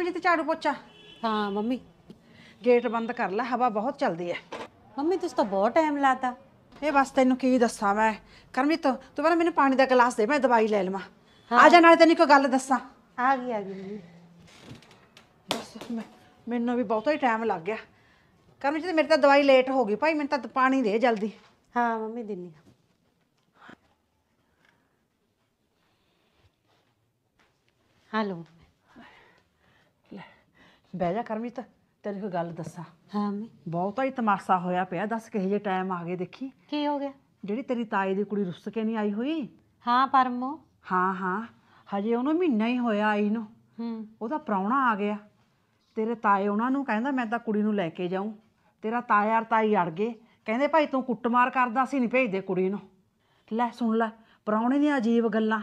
ਕਮਰੇ ਤੇ ਝਾੜੂ ਪੋਚਾ ਹਾਂ ਮੰਮੀ ਗੇਟ ਬੰਦ ਕਰ ਲੈ ਹਵਾ ਬਹੁਤ ਚੱਲਦੀ ਐ ਮੰਮੀ ਤੁਸੀਂ ਤਾਂ ਬਹੁਤ ਟਾਈਮ ਲਾਤਾ ਇਹ ਬਸ ਤੈਨੂੰ ਕੀ ਦੱਸਾਂ ਮੈਂ ਕਰਮਜੀਤ ਤੂੰ ਪਹਿਲਾਂ ਮੈਨੂੰ ਪਾਣੀ ਦਾ ਗਲਾਸ ਦੇ ਮੈਂ ਦਵਾਈ ਲੈ ਲਵਾਂ ਆ ਜਾ ਨਾਲੇ ਤੈਨੂੰ ਕੋਈ ਗੱਲ ਦੱਸਾਂ ਆ ਗਈ ਆ ਗਈ ਮੰਮੀ ਬਸ ਮੈਨੂੰ ਵੀ ਬਹੁਤਾ ਹੀ ਟਾਈਮ ਲੱਗ ਗਿਆ ਕਰਮਜੀਤ ਮੇਰੀ ਤਾਂ ਦਵਾਈ ਲੇਟ ਹੋ ਗਈ ਭਾਈ ਮੈਨੂੰ ਤਾਂ ਪਾਣੀ ਦੇ ਜਲਦੀ ਹਾਂ ਮੰਮੀ ਦਿੰਨੀ ਆ। ਬਹਿ ਜਾ ਕਰਮਜੀਤ ਤੇਰੀ ਕੋਈ ਗੱਲ ਦੱਸਾਂ ਹਾਂ ਮੈਂ ਬਹੁਤਾ ਹੀ ਤਮਾਸ਼ਾ ਹੋਇਆ ਪਿਆ ਦੱਸ ਕਿਹੋ ਜੇ ਟਾਈਮ ਆ ਗਏ ਦੇਖੀ ਕੀ ਹੋ ਗਿਆ ਜਿਹੜੀ ਤੇਰੀ ਤਾਏ ਦੀ ਕੁੜੀ ਰੁੱਸ ਕੇ ਨਹੀਂ ਆਈ ਹੋਈ ਹਾਂ ਪਰਮੋ ਹਾਂ ਹਾਂ ਹਜੇ ਉਹਨੂੰ ਮਹੀਨਾ ਹੀ ਹੋਇਆ ਆਈ ਨੂੰ ਹੂੰ ਉਹਦਾ ਪਰੌਣਾ ਆ ਗਿਆ ਤੇਰੇ ਤਾਏ ਉਹਨਾਂ ਨੂੰ ਕਹਿੰਦਾ ਮੈਂ ਤਾਂ ਕੁੜੀ ਨੂੰ ਲੈ ਕੇ ਜਾਉਂ ਤੇਰਾ ਤਾਇਆ ਔਰ ਤਾਈ ਅੜ ਗਏ ਕਹਿੰਦੇ ਭਾਈ ਤੂੰ ਕੁੱਟਮਾਰ ਕਰਦਾ ਸੀ ਨਹੀਂ ਭੇਜਦੇ ਕੁੜੀ ਨੂੰ ਲੈ ਸੁਣ ਲੈ ਪਰੌਣੇ ਦੀਆਂ ਅਜੀਬ ਗੱਲਾਂ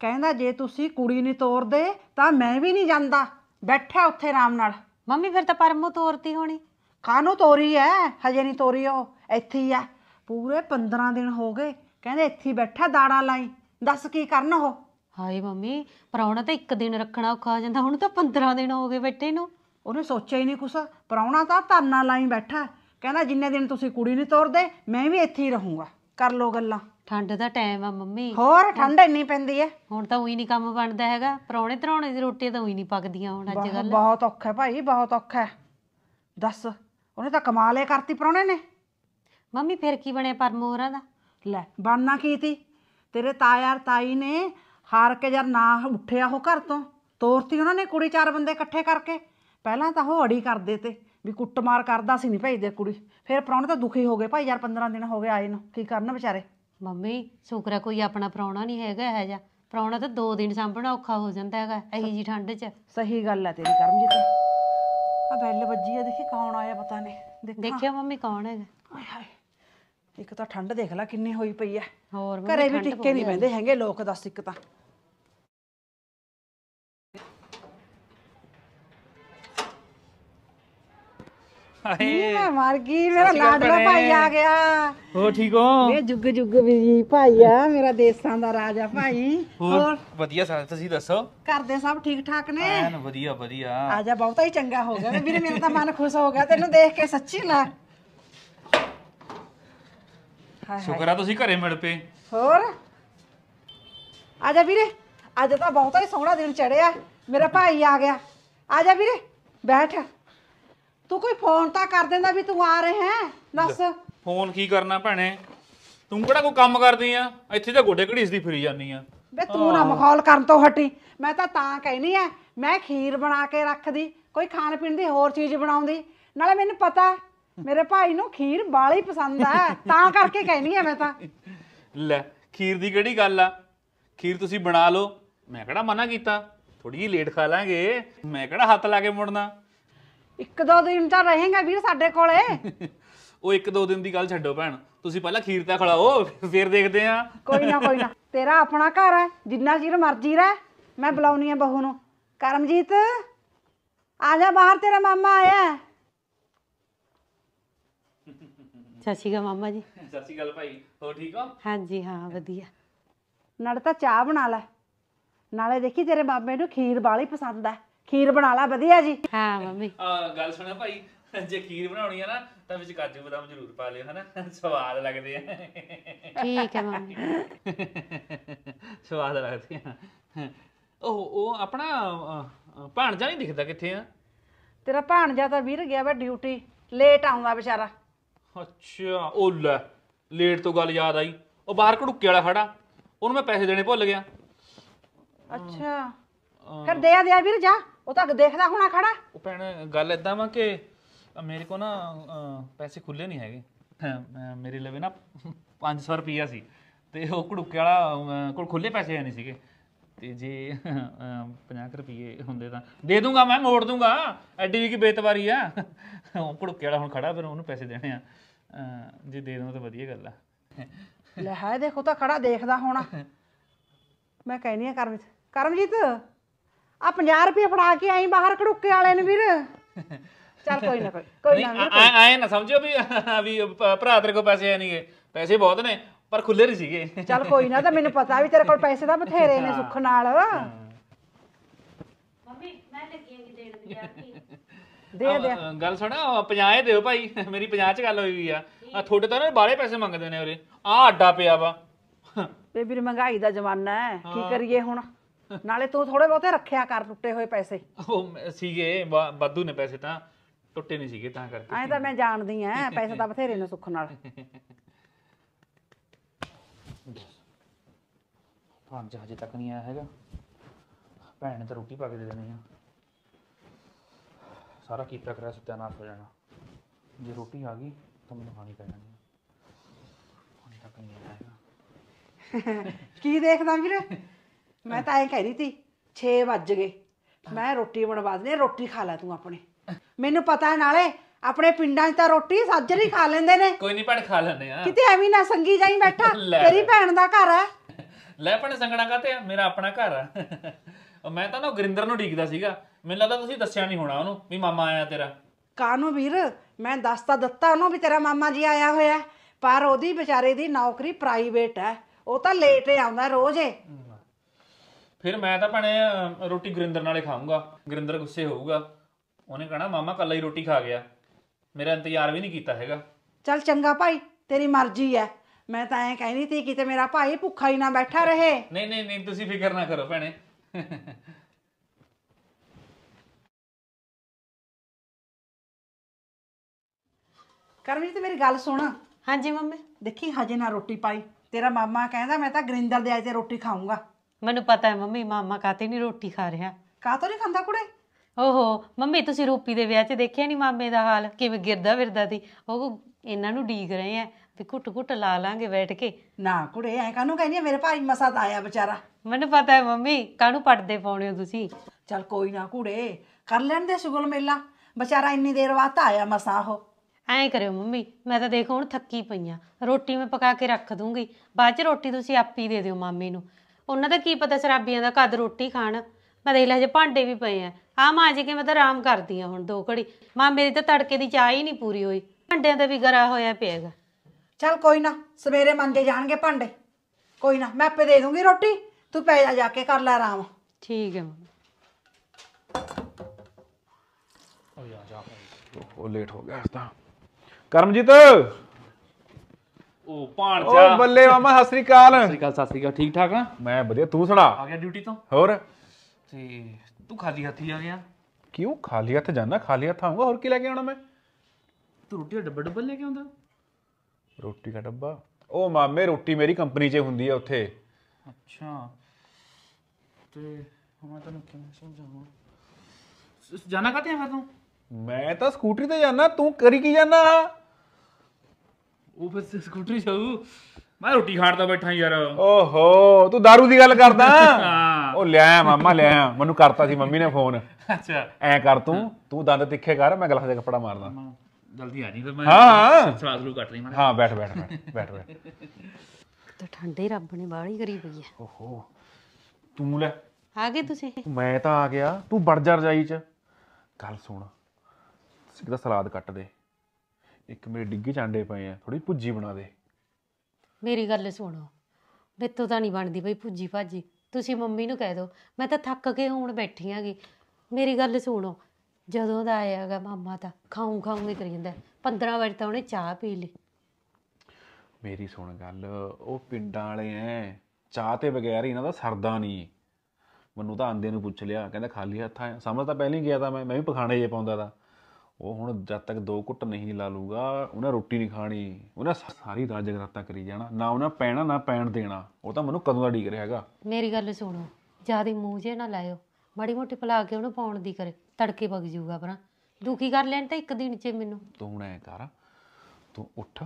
ਕਹਿੰਦਾ ਜੇ ਤੁਸੀਂ ਕੁੜੀ ਨਹੀਂ ਤੋਰਦੇ ਤਾਂ ਮੈਂ ਵੀ ਨਹੀਂ ਜਾਂਦਾ ਬੈਠਾ ਉੱਥੇ ਆਰਾਮ ਨਾਲ ਮੰਮੀ ਫਿਰ ਤਾਂ ਪਰਮੋ ਤੋਰਤੀ ਹੋਣੀ ਕਾਨੂੰ ਤੋਰੀ ਐ ਹਜੇ ਨਹੀਂ ਤੋਰੀ ਉਹ ਇੱਥੇ ਹੀ ਆ ਪੂਰੇ 15 ਦਿਨ ਹੋ ਗਏ ਕਹਿੰਦੇ ਇੱਥੇ ਬੈਠਾ ਦਾੜਾ ਲਾਈ ਦੱਸ ਕੀ ਕਰਨ ਉਹ ਹਾਏ ਮੰਮੀ ਪਰਾਉਣਾ ਤਾਂ ਇੱਕ ਦਿਨ ਰੱਖਣਾ ਔਖਾ ਹੋ ਜਾਂਦਾ ਹੁਣ ਤਾਂ 15 ਦਿਨ ਹੋ ਗਏ ਬੈਠੇ ਨੂੰ ਉਹਨੇ ਸੋਚਿਆ ਹੀ ਨਹੀਂ ਕੁਛ ਪ੍ਰਾਹੁਣਾ ਤਾਂ ਧਰਨਾ ਲਾਈ ਬੈਠਾ ਕਹਿੰਦਾ ਜਿੰਨੇ ਦਿਨ ਤੁਸੀਂ ਕੁੜੀ ਨਹੀਂ ਤੋਰਦੇ ਮੈਂ ਵੀ ਇੱਥੇ ਹੀ ਰਹੂੰਗਾ ਕਰ ਲੋ ਗੱਲਾਂ ਠੰਡ ਦਾ ਟਾਈਮ ਆ ਮੰਮੀ ਹੋਰ ਠੰਡ ਇੰਨੀ ਪੈਂਦੀ ਐ ਹੁਣ ਤਾਂ ਉਹੀ ਨਹੀਂ ਕੰਮ ਬਣਦਾ ਹੈਗਾ ਪਰੌਣੇ ਤਰੌਣੇ ਦੀ ਰੋਟੀ ਤਾਂ ਉਹੀ ਨਹੀਂ ਪੱਕਦੀਆਂ ਹੁਣ ਅੱਜ ਕੱਲ ਬਹੁਤ ਔਖਾ ਭਾਈ ਬਹੁਤ ਔਖਾ ਦੱਸ ਉਹਨੇ ਤਾਂ ਕਮਾਲ ਏ ਕਰਤੀ ਪਰੌਣੇ ਨੇ ਮੰਮੀ ਫਿਰ ਕੀ ਬਣਿਆ ਪਰ ਹੋਰਾਂ ਦਾ ਲੈ ਬਣਨਾ ਕੀ ਤੀ ਤੇਰੇ ਤਾਇਆਰ ਤਾਈ ਨੇ ਹਾਰ ਕੇ ਜਰ ਨਾ ਉੱਠਿਆ ਉਹ ਘਰ ਤੋਂ ਤੋਰਤੀ ਉਹਨਾਂ ਨੇ ਕੁੜੀ ਚਾਰ ਬੰਦੇ ਇਕੱਠੇ ਕਰਕੇ ਪਹਿਲਾਂ ਤਾਂ ਹੋੜੀ ਕਰਦੇ ਤੇ ਵੀ ਕੁੱਟਮਾਰ ਕਰਦਾ ਸੀ ਨਹੀਂ ਭੇਜਦੇ ਕੁੜੀ ਫਿਰ ਪ੍ਰਾਹੁਣੇ ਤਾਂ ਦੁਖੀ ਹੋ ਗਏ ਭਾਈ ਯਾਰ 15 ਦਿਨ ਹੋ ਗਏ ਆਏ ਨੂੰ ਕੀ ਕਰਨ ਵਿਚਾਰੇ ਮੰਮੀ ਸ਼ੁਕਰਾ ਕੋਈ ਆਪਣਾ ਪ੍ਰਾਹੁਣਾ ਨਹੀਂ ਹੈਗਾ ਇਹ ਜਾ ਪ੍ਰਾਹੁਣਾ ਤਾਂ 2 ਦਿਨ ਸਾਂਭਣਾ ਔਖਾ ਹੋ ਜਾਂਦਾ ਹੈਗਾ ਇਹੀ ਜੀ ਠੰਡ 'ਚ ਸਹੀ ਗੱਲ ਹੈ ਤੇਰੀ ਕਰਮਜੀਤ ਆ ਬੈਲ ਵੱਜੀ ਆ ਦੇਖੀ ਕੌਣ ਆਇਆ ਪਤਾ ਨਹੀਂ ਦੇਖਿਆ ਮੰਮੀ ਕੌਣ ਹੈਗਾ ਆਏ ਹਾਏ ਇੱਕ ਤਾਂ ਠੰਡ ਦੇਖ ਲੈ ਕਿੰਨੀ ਹੋਈ ਪਈ ਐ ਹੋਰ ਘਰੇ ਵੀ ਟਿੱਕੇ ਨਹੀਂ ਪੈਂਦੇ ਹੈਗੇ ਲੋਕ ਦੱਸ ਇੱਕ ਤਾਂ ਹਾਏ ਮੈਂ ਮਰ ਗਈ ਮੇਰਾ ਲਾਡਲਾ ਭਾਈ ਆ ਗਿਆ ਹੋ ਠੀਕ ਹੋ ਇਹ ਜੁਗ ਜੁਗ ਵੀ ਭਾਈ ਆ ਮੇਰਾ ਦੇਸਾਂ ਦਾ ਰਾਜਾ ਭਾਈ ਹੋਰ ਵਧੀਆ ਸਾਰੇ ਤੁਸੀਂ ਦੱਸੋ ਕਰਦੇ ਸਭ ਠੀਕ ਠਾਕ ਨੇ ਐਨ ਵਧੀਆ ਵਧੀਆ ਆ ਜਾ ਬਹੁਤਾ ਹੀ ਚੰਗਾ ਹੋ ਗਿਆ ਵੀਰੇ ਮੇਰਾ ਤਾਂ ਮਨ ਖੁਸ਼ ਹੋ ਗਿਆ ਤੈਨੂੰ ਦੇਖ ਕੇ ਸੱਚੀ ਨਾ ਸ਼ੁਕਰ ਆ ਤੁਸੀਂ ਘਰੇ ਮਿਲ ਪਏ ਹੋਰ ਆ ਜਾ ਵੀਰੇ ਅੱਜ ਤਾਂ ਬਹੁਤਾ ਹੀ ਸੋਹਣਾ ਦਿਨ ਚੜਿਆ ਮੇਰਾ ਭਾਈ ਆ ਗਿਆ ਆ ਜਾ ਵੀਰੇ ਬੈਠ ਤੂੰ ਕੋਈ ਫੋਨ ਤਾਂ ਕਰ ਦਿੰਦਾ ਵੀ ਤੂੰ ਆ ਰਿਹਾ ਹੈ ਦੱਸ ਫੋਨ ਕੀ ਕਰਨਾ ਭੈਣੇ ਤੂੰ ਕਿਹੜਾ ਕੋਈ ਕੰਮ ਕਰਦੀ ਆ ਇੱਥੇ ਤਾਂ ਗੋਡੇ ਘੜੀਸਦੀ ਫਿਰੀ ਜਾਨੀ ਆ ਵੇ ਤੂੰ ਨਾ ਮਖੌਲ ਕਰਨ ਤੋਂ ਹਟੀ ਮੈਂ ਤਾਂ ਤਾਂ ਕਹਿਨੀ ਆ ਮੈਂ ਖੀਰ ਬਣਾ ਕੇ ਰੱਖਦੀ ਕੋਈ ਖਾਣ ਪੀਣ ਦੀ ਹੋਰ ਚੀਜ਼ ਬਣਾਉਂਦੀ ਨਾਲੇ ਮੈਨੂੰ ਪਤਾ ਮੇਰੇ ਭਾਈ ਨੂੰ ਖੀਰ ਬਾਲੀ ਪਸੰਦ ਆ ਤਾਂ ਕਰਕੇ ਕਹਿਨੀ ਆ ਮੈਂ ਤਾਂ ਲੈ ਖੀਰ ਦੀ ਕਿਹੜੀ ਗੱਲ ਆ ਖੀਰ ਤੁਸੀਂ ਬਣਾ ਲਓ ਮੈਂ ਕਿਹੜਾ ਮਨਾ ਕੀਤਾ ਥੋੜੀ ਜਿਹੀ ਲੇਟ ਖਾ ਲਾਂਗੇ ਮੈਂ ਕਿਹੜਾ ਹੱਥ ਲਾ ਕੇ ਮੁੜਨਾ ਇੱਕ ਦੋ ਦਿਨ ਤਾਂ ਰਹੇਗਾ ਵੀਰ ਸਾਡੇ ਕੋਲੇ ਉਹ ਇੱਕ ਦੋ ਦਿਨ ਦੀ ਗੱਲ ਛੱਡੋ ਭੈਣ ਤੁਸੀਂ ਪਹਿਲਾਂ ਖੀਰ ਤਾਂ ਖਿਲਾਓ ਫੇਰ ਦੇਖਦੇ ਆ ਕੋਈ ਨਾ ਕੋਈ ਨਾ ਤੇਰਾ ਆਪਣਾ ਘਰ ਹੈ ਜਿੰਨਾ ਜੀਰ ਮਰਜ਼ੀ ਰਹਿ ਮੈਂ ਬੁਲਾਉਣੀ ਆ ਬਹੂ ਨੂੰ ਕਰਮਜੀਤ ਆ ਜਾ ਬਾਹਰ ਤੇਰਾ ਮਾਮਾ ਆਇਆ ਹੈ। ਸਤਿ ਸ਼੍ਰੀ ਮਾਮਾ ਜੀ ਸਤਿ ਗੱਲ ਭਾਈ ਹੋ ਠੀਕ ਹੋ ਹਾਂਜੀ ਹਾਂ ਵਧੀਆ ਨਾਲ ਤਾਂ ਚਾਹ ਬਣਾ ਲੈ ਨਾਲੇ ਦੇਖੀ ਤੇਰੇ ਬਾਬੇ ਨੂੰ ਖੀਰ ਵਾਲੀ ਪਸੰਦ ਆ ਖੀਰ ਬਣਾ ਲਾ ਵਧੀਆ ਜੀ ਹਾਂ ਮੰਮੀ ਆ ਗੱਲ ਸੁਣਾ ਭਾਈ ਜੇ ਖੀਰ ਬਣਾਉਣੀ ਆ ਨਾ ਤਾਂ ਵਿੱਚ ਕਾਜੂ ਬਦਾਮ ਜ਼ਰੂਰ ਪਾ ਲਿਓ ਹਨਾ ਸਵਾਦ ਲੱਗਦੇ ਆ ਠੀਕ ਹੈ ਮੰਮੀ ਸਵਾਦ ਲੱਗਦੇ ਆ ਉਹ ਉਹ ਆਪਣਾ ਭਾਣਜਾ ਨਹੀਂ ਦਿਖਦਾ ਕਿੱਥੇ ਆ ਤੇਰਾ ਭਾਣਜਾ ਤਾਂ ਵੀਰ ਗਿਆ ਵਾ ਡਿਊਟੀ ਲੇਟ ਆਉਂਦਾ ਵਿਚਾਰਾ ਅੱਛਾ ਉਹ ਲੈ ਲੇਟ ਤੋਂ ਗੱਲ ਯਾਦ ਆਈ ਉਹ ਬਾਹਰ ਘੜੁੱਕੇ ਵਾਲਾ ਖੜਾ ਉਹਨੂੰ ਮੈਂ ਪੈਸੇ ਦੇਣੇ ਭੁੱਲ ਗਿਆ ਅੱਛਾ ਫਿਰ ਦੇ ਆ ਦੇ ਆ ਵੀਰ ਜਾ ਉਹ ਤਾਂ ਦੇਖਦਾ ਹੋਣਾ ਖੜਾ ਉਹ ਭੈਣ ਗੱਲ ਇਦਾਂ ਵਾ ਕਿ ਮੇਰੇ ਕੋ ਨਾ ਪੈਸੇ ਖੁੱਲੇ ਨਹੀਂ ਹੈਗੇ ਮੇਰੇ ਲਵੇ ਨਾ 500 ਰੁਪਿਆ ਸੀ ਤੇ ਉਹ ਘੜੁੱਕੇ ਵਾਲਾ ਕੋਲ ਖੁੱਲੇ ਪੈਸੇ ਨਹੀਂ ਸੀਗੇ ਤੇ ਜੇ 50 ਰੁਪਏ ਹੁੰਦੇ ਤਾਂ ਦੇ ਦੂੰਗਾ ਮੈਂ ਮੋੜ ਦੂੰਗਾ ਐਡੀ ਵੀ ਕੀ ਬੇਤਵਾਰੀ ਆ ਉਹ ਘੜੁੱਕੇ ਵਾਲਾ ਹੁਣ ਖੜਾ ਫਿਰ ਉਹਨੂੰ ਪੈਸੇ ਦੇਣੇ ਆ ਜੇ ਦੇ ਦੂੰ ਤਾਂ ਵਧੀਆ ਗੱਲ ਆ ਲੈ ਹੈ ਦੇਖੋ ਤਾਂ ਖੜਾ ਦੇਖਦਾ ਹੋਣਾ ਮੈਂ ਕਹਿਨੀ ਆ ਕਰਮਜੀਤ ਕਰਮਜੀਤ ਆ 50 ਰੁਪਏ ਫੜਾ ਕੇ ਆਈ ਬਾਹਰ ਖੜੁੱਕੇ ਵਾਲੇ ਨੂੰ ਵੀਰ ਚੱਲ ਕੋਈ ਨਾ ਕੋਈ ਕੋਈ ਨਾ ਆਏ ਨਾ ਸਮਝੋ ਵੀ ਵੀ ਭਰਾ ਤੇਰੇ ਕੋਲ ਪੈਸੇ ਆ ਨਹੀਂਗੇ ਪੈਸੇ ਬਹੁਤ ਨੇ ਪਰ ਖੁੱਲੇ ਨਹੀਂ ਸੀਗੇ ਚੱਲ ਕੋਈ ਨਾ ਤਾਂ ਮੈਨੂੰ ਪਤਾ ਵੀ ਤੇਰੇ ਕੋਲ ਪੈਸੇ ਤਾਂ ਬਥੇਰੇ ਨੇ ਸੁੱਖ ਨਾਲ ਮੰਮੀ ਮੈਂ ਲੱਗੀ ਕਿ ਦੇਣ ਬਾਜ਼ਾਰ ਦੇ ਦੇ ਗੱਲ ਸੁਣਾ 50 ਦਿਓ ਭਾਈ ਮੇਰੀ 50 ਚ ਗੱਲ ਹੋਈ ਹੋਈ ਆ ਆ ਤੁਹਾਡੇ ਤਾਂ ਨਾ ਬਾਰੇ ਪੈਸੇ ਮੰਗਦੇ ਨੇ ਉਰੇ ਆ ਅੱਡਾ ਪਿਆ ਵਾ ਤੇ ਵੀਰ ਮਹਿੰਗਾਈ ਦਾ ਜ਼ਮਾਨਾ ਹੈ ਕੀ ਕਰੀਏ ਹੁਣ ਨਾਲੇ ਤੂੰ ਥੋੜੇ ਬਹੁਤੇ ਰੱਖਿਆ ਕਰ ਟੁੱਟੇ ਹੋਏ ਪੈਸੇ ਉਹ ਸੀਗੇ ਵਾਧੂ ਨੇ ਪੈਸੇ ਤਾਂ ਟੁੱਟੇ ਨਹੀਂ ਸੀਗੇ ਤਾਂ ਕਰਕੇ ਐਂ ਤਾਂ ਮੈਂ ਜਾਣਦੀ ਐ ਪੈਸੇ ਤਾਂ ਬਥੇਰੇ ਨੇ ਸੁੱਖ ਨਾਲ 5 ਹਜੇ ਤੱਕ ਨਹੀਂ ਆਇਆ ਹੈਗਾ ਭੈਣ ਨੇ ਤਾਂ ਰੋਟੀ ਪਾ ਕੇ ਦੇ ਦੇਣੀ ਆ ਸਾਰਾ ਕੀਤਾ ਕਰਿਆ ਸਤਿਆਨਾਸ਼ ਹੋ ਜਾਣਾ ਜੇ ਰੋਟੀ ਆ ਗਈ ਤਾਂ ਮੈਨੂੰ ਖਾਣੀ ਪੈ ਜਾਣੀ ਆ। ਹੁਣ ਤੱਕ ਨਹੀਂ ਆਇਆ ਹੈਗਾ ਕੀ ਦੇਖਦਾ ਵੀਰੇ ਮੈਂ ਤਾਂ ਐਂ ਕਹਿ ਰਹੀ ਸੀ 6 ਵੱਜ ਗਏ ਮੈਂ ਰੋਟੀ ਬਣਵਾ ਦਨੇ ਰੋਟੀ ਖਾ ਲੈ ਤੂੰ ਆਪਣੇ ਮੈਨੂੰ ਪਤਾ ਹੈ ਨਾਲੇ ਆਪਣੇ ਪਿੰਡਾਂ 'ਚ ਤਾਂ ਰੋਟੀ ਸੱਜਰ ਹੀ ਖਾ ਲੈਂਦੇ ਨੇ ਕੋਈ ਨਹੀਂ ਪੜ ਖਾ ਲੈਂਦੇ ਆ ਕਿਤੇ ਐਵੇਂ ਨਾ ਸੰਗੀ ਜਾਈ ਬੈਠਾ ਤੇਰੀ ਭੈਣ ਦਾ ਘਰ ਆ ਲੈ ਭਣ ਸੰਗਣਾ ਕਾਤੇ ਆ ਮੇਰਾ ਆਪਣਾ ਘਰ ਆ ਮੈਂ ਤਾਂ ਨਾ ਗੁਰਿੰਦਰ ਨੂੰ ਡੀਕਦਾ ਸੀਗਾ ਮੈਨੂੰ ਲੱਗਦਾ ਤੁਸੀਂ ਦੱਸਿਆ ਨਹੀਂ ਹੋਣਾ ਉਹਨੂੰ ਵੀ ਮਾਮਾ ਆਇਆ ਤੇਰਾ ਕਾਨੂੰ ਵੀਰ ਮੈਂ ਦੱਸਤਾ ਦਿੱਤਾ ਉਹਨੂੰ ਵੀ ਤੇਰਾ ਮਾਮਾ ਜੀ ਆਇਆ ਹੋਇਆ ਪਰ ਉਹਦੀ ਵਿਚਾਰੇ ਦੀ ਨੌਕਰੀ ਪ੍ਰਾਈਵੇਟ ਹੈ ਉਹ ਤਾਂ ਲੇਟ ਆਉਂਦਾ ਰੋਜ਼ ਏ ਫਿਰ ਮੈਂ ਤਾਂ ਭਣੇ ਰੋਟੀ ਗੁਰਿੰਦਰ ਨਾਲੇ ਖਾਊਂਗਾ ਗੁਰਿੰਦਰ ਗੁੱਸੇ ਹੋਊਗਾ ਉਹਨੇ ਕਹਣਾ ਮਾਮਾ ਕੱਲਾ ਹੀ ਰੋਟੀ ਖਾ ਗਿਆ ਮੇਰਾ ਇੰਤਜ਼ਾਰ ਵੀ ਨਹੀਂ ਕੀਤਾ ਹੈਗਾ ਚੱਲ ਚੰਗਾ ਭਾਈ ਤੇਰੀ ਮਰਜ਼ੀ ਐ ਮੈਂ ਤਾਂ ਐਂ ਕਹਿੰਦੀ ਸੀ ਕਿਤੇ ਮੇਰਾ ਭਾਈ ਭੁੱਖਾ ਹੀ ਨਾ ਬੈਠਾ ਰਹੇ ਨਹੀਂ ਨਹੀਂ ਨਹੀਂ ਤੁਸੀਂ ਫਿਕਰ ਨਾ ਕਰੋ ਭੈਣੇ ਤੇ ਮੇਰੀ ਗੱਲ ਸੁਣ ਹਾਂਜੀ ਮੰਮੀ ਦੇਖੀ ਹਜੇ ਨਾ ਰੋਟੀ ਪਾਈ ਤੇਰਾ ਮਾਮਾ ਕਹਿੰਦਾ ਮੈਂ ਤਾਂ ਗਰਿੰਦਰ ਦੇ ਆਏ ਤੇ ਰੋਟੀ ਖਾਊਂਗਾ ਮੈਨੂੰ ਪਤਾ ਹੈ ਮੰਮੀ ਮਾਮਾ ਕਾਤੇ ਨਹੀਂ ਰੋਟੀ ਖਾ ਰਿਹਾ ਕਾਹ ਨਹੀਂ ਖਾਂਦਾ ਕੁੜੇ ਓਹੋ ਮੰਮੀ ਤੁਸੀਂ ਰੂਪੀ ਦੇ ਵਿਆਹ 'ਚ ਦੇਖਿਆ ਨਹੀਂ ਮਾਮੇ ਦਾ ਹਾਲ ਕਿਵੇਂ ਗਿਰਦਾ ਫਿਰਦਾ ਸੀ ਉਹ ਇਹਨਾਂ ਨੂੰ ਡੀਗ ਰਹੇ ਆ ਵੀ ਘੁੱਟ ਘੁੱਟ ਲਾ ਲਾਂਗੇ ਬੈਠ ਕੇ ਨਾ ਕੁੜੇ ਐ ਕਾਨੂੰ ਕਹਿੰਦੀ ਮੇਰੇ ਭਾਈ ਮਸਾ ਤਾਂ ਆਇਆ ਵਿਚਾਰਾ ਮੈਨੂੰ ਪਤਾ ਹੈ ਮੰਮੀ ਕਾਨੂੰ ਪੜਦੇ ਪਾਉਣੇ ਹੋ ਤੁਸੀਂ ਚੱਲ ਕੋਈ ਨਾ ਕੁੜੇ ਕਰ ਲੈਣ ਦੇ ਸ਼ੁਗਲ ਮੇਲਾ ਵਿਚਾਰਾ ਇੰਨੀ ਦੇਰ ਬਾਅਦ ਤਾਂ ਆਇਆ ਮਸਾ ਉਹ ਐਂ ਕਰਿਓ ਮੰਮੀ ਮੈਂ ਤਾਂ ਦੇਖੋ ਹੁਣ ਥੱਕੀ ਪਈ ਆ ਰੋਟੀ ਮੈਂ ਪਕਾ ਕੇ ਰੱਖ ਦੂੰਗੀ ਬਾਅਦ 'ਚ ਰੋਟੀ ਤੁਸੀਂ ਆਪ ਹੀ ਦੇ ਦਿਓ ਮਾਮੇ ਨੂੰ ਉਹਨਾਂ ਦਾ ਕੀ ਪਤਾ ਸ਼ਰਾਬੀਆਂ ਦਾ ਕਦ ਰੋਟੀ ਖਾਣ ਮੈਂ ਦੇਖ ਲੈ ਜੇ ਭਾਂਡੇ ਵੀ ਪਏ ਆ ਆ ਮਾਂ ਜੀ ਕਿ ਮੈਂ ਤਾਂ ਆਰਾਮ ਕਰਦੀ ਆ ਹੁਣ ਦੋ ਘੜੀ ਮਾਂ ਮੇਰੀ ਤਾਂ ਤੜਕੇ ਦੀ ਚਾਹ ਹੀ ਨਹੀਂ ਪੂਰੀ ਹੋਈ ਭਾਂਡਿਆਂ ਦਾ ਵੀ ਗਰਾ ਹੋਇਆ ਪਿਆਗਾ ਚੱਲ ਕੋਈ ਨਾ ਸਵੇਰੇ ਮੰਗੇ ਜਾਣਗੇ ਭਾਂਡੇ ਕੋਈ ਨਾ ਮੈਂ ਆਪੇ ਦੇ ਦੂੰਗੀ ਰੋਟੀ ਤੂੰ ਪੈ ਜਾ ਜਾ ਕੇ ਕਰ ਲੈ ਆਰਾਮ ਠੀਕ ਹੈ ਮੰਮੀ ਉਹ ਯਾਰ ਜਾ ਉਹ ਲੇਟ ਹੋ ਗਿਆ ਇਸ ਤਾਂ ਕਰਮਜੀਤ ਉਹ ਭਾਣਜਾ ਓ ਬੱਲੇ ਮਾਮਾ ਸਤਿ ਸ੍ਰੀ ਅਕਾਲ ਸਤਿ ਸ੍ਰੀ ਅਕਾਲ ਸਤਿ ਸ੍ਰੀ ਅਕਾਲ ਠੀਕ ਠਾਕ ਆ ਮੈਂ ਵਧੀਆ ਤੂੰ ਸੁਣਾ ਆ ਗਿਆ ਡਿਊਟੀ ਤੋਂ ਹੋਰ ਤੇ ਤੂੰ ਖਾਲੀ ਹੱਥੀ ਆ ਗਿਆ ਕਿਉਂ ਖਾਲੀ ਹੱਥ ਜਾਣਾ ਖਾਲੀ ਹੱਥ ਆਉਂਗਾ ਹੋਰ ਕੀ ਲੈ ਕੇ ਆਉਣਾ ਮੈਂ ਤੂੰ ਰੋਟੀ ਦਾ ਡੱਬਾ ਡੱਬਾ ਲੈ ਕੇ ਆਉਂਦਾ ਰੋਟੀ ਦਾ ਡੱਬਾ ਉਹ ਮਾਮੇ ਰੋਟੀ ਮੇਰੀ ਕੰਪਨੀ 'ਚ ਹੁੰਦੀ ਆ ਉੱਥੇ ਅੱਛਾ ਤੇ ਮੈਂ ਤੈਨੂੰ ਕਿਵੇਂ ਸਮਝਾਵਾਂ ਜਾਣਾ ਕਾਤੇ ਆ ਫਿਰ ਤੂੰ ਮੈਂ ਤਾਂ ਸਕੂਟਰੀ ਤੇ ਜਾਣਾ ਤੂੰ ਕਰੀ ਕੀ ਜਾਣਾ ਉਹ ਫਿਰ ਸਕੂਟਰੀ ਚਾਹੂ ਮੈਂ ਰੋਟੀ ਖਾਣ ਦਾ ਬੈਠਾ ਯਾਰ ਓਹੋ ਤੂੰ दारू ਦੀ ਗੱਲ ਕਰਦਾ ਹਾਂ ਉਹ ਲੈ ਮਾਮਾ ਲੈ ਮੈਨੂੰ ਕਰਤਾ ਸੀ ਮੰਮੀ ਨੇ ਫੋਨ ਅੱਛਾ ਐ ਕਰ ਤੂੰ ਤੂੰ ਦੰਦ ਤਿੱਖੇ ਕਰ ਮੈਂ ਗਲਾਸ ਦੇ ਕੱਪੜਾ ਮਾਰਦਾ ਜਲਦੀ ਆ ਜੀ ਫਿਰ ਮੈਂ ਹਾਂ ਸਵਾਦ ਨੂੰ ਕੱਟ ਰਹੀ ਮੈਂ ਹਾਂ ਬੈਠ ਬੈਠ ਬੈਠ ਬੈਠ ਤਾਂ ਠੰਡੇ ਰੱਬ ਨੇ ਬਾਹਲੀ ਕਰੀ ਪਈ ਐ ਓਹੋ ਤੂੰ ਲੈ ਆ ਗਏ ਤੁਸੀਂ ਮੈਂ ਤਾਂ ਆ ਗਿਆ ਤੂੰ ਵੜ ਜਾ ਰਜਾਈ ਚ ਗੱਲ ਸੁਣ ਸਿੱਧਾ ਸਲਾਦ ਕੱਟ ਦੇ ਇੱਕ ਮੇਰੇ ਡਿੱਗੇ ਚਾਂਡੇ ਪਏ ਆ ਥੋੜੀ ਭੁੱਜੀ ਬਣਾ ਦੇ ਮੇਰੀ ਗੱਲ ਸੁਣੋ ਮੇਤੋਂ ਤਾਂ ਨਹੀਂ ਬਣਦੀ ਬਈ ਭੁੱਜੀ ਭਾਜੀ ਤੁਸੀਂ ਮੰਮੀ ਨੂੰ ਕਹਿ ਦਿਓ ਮੈਂ ਤਾਂ ਥੱਕ ਕੇ ਹੁਣ ਬੈਠੀ ਆਂਗੀ ਮੇਰੀ ਗੱਲ ਸੁਣੋ ਜਦੋਂ ਦਾ ਆਇਆਗਾ ਮਾਮਾ ਤਾਂ ਖਾਉਂ ਖਾਉਂ ਹੀ ਕਰੀ ਜਾਂਦਾ 15 ਵਾਰ ਤਾਂ ਉਹਨੇ ਚਾਹ ਪੀ ਲਈ ਮੇਰੀ ਸੁਣ ਗੱਲ ਉਹ ਪਿੰਡਾਂ ਵਾਲੇ ਐ ਚਾਹ ਤੇ ਬਗੈਰ ਇਹਨਾਂ ਦਾ ਸਰਦਾ ਨਹੀਂ ਮੈਨੂੰ ਤਾਂ ਆਂਦੇ ਨੂੰ ਪੁੱਛ ਲਿਆ ਕਹਿੰਦਾ ਖਾਲੀ ਹੱਥ ਆਇਆ ਸਮਝ ਤਾਂ ਪਹਿਲਾਂ ਹੀ ਗਿਆ ਤਾਂ ਮੈਂ ਮੈਂ ਵੀ ਪਖਾਣੇ ਜੇ ਪਾਉਂਦਾ ਤਾਂ ਉਹ ਹੁਣ ਜਦ ਤੱਕ ਦੋ ਘੁੱਟ ਨਹੀਂ ਲਾ ਲੂਗਾ ਉਹਨੇ ਰੋਟੀ ਨਹੀਂ ਖਾਣੀ ਉਹਨੇ ਸਾਰੀ ਰਾਜ ਜਗਰਾਤਾ ਕਰੀ ਜਾਣਾ ਨਾ ਉਹਨਾਂ ਪੈਣਾ ਨਾ ਪੈਣ ਦੇਣਾ ਉਹ ਤਾਂ ਮੈਨੂੰ ਕਦੋਂ ਦਾ ਡੀਕ ਰਿਹਾ ਹੈਗਾ ਮੇਰੀ ਗੱਲ ਸੁਣੋ ਜਿਆਦੀ ਮੂੰਹ ਜੇ ਨਾ ਲਾਇਓ ਮਾੜੀ ਮੋਟੀ ਪਲਾ ਕੇ ਉਹਨੂੰ ਪਾਉਣ ਦੀ ਕਰੇ ਤੜਕੇ ਵਗ ਜਾਊਗਾ ਪਰਾਂ ਦੁਖੀ ਕਰ ਲੈਣ ਤਾਂ ਇੱਕ ਦਿਨ 'ਚ ਮੈਨੂੰ ਤੂੰ ਐ ਕਰ ਤੂੰ ਉੱਠ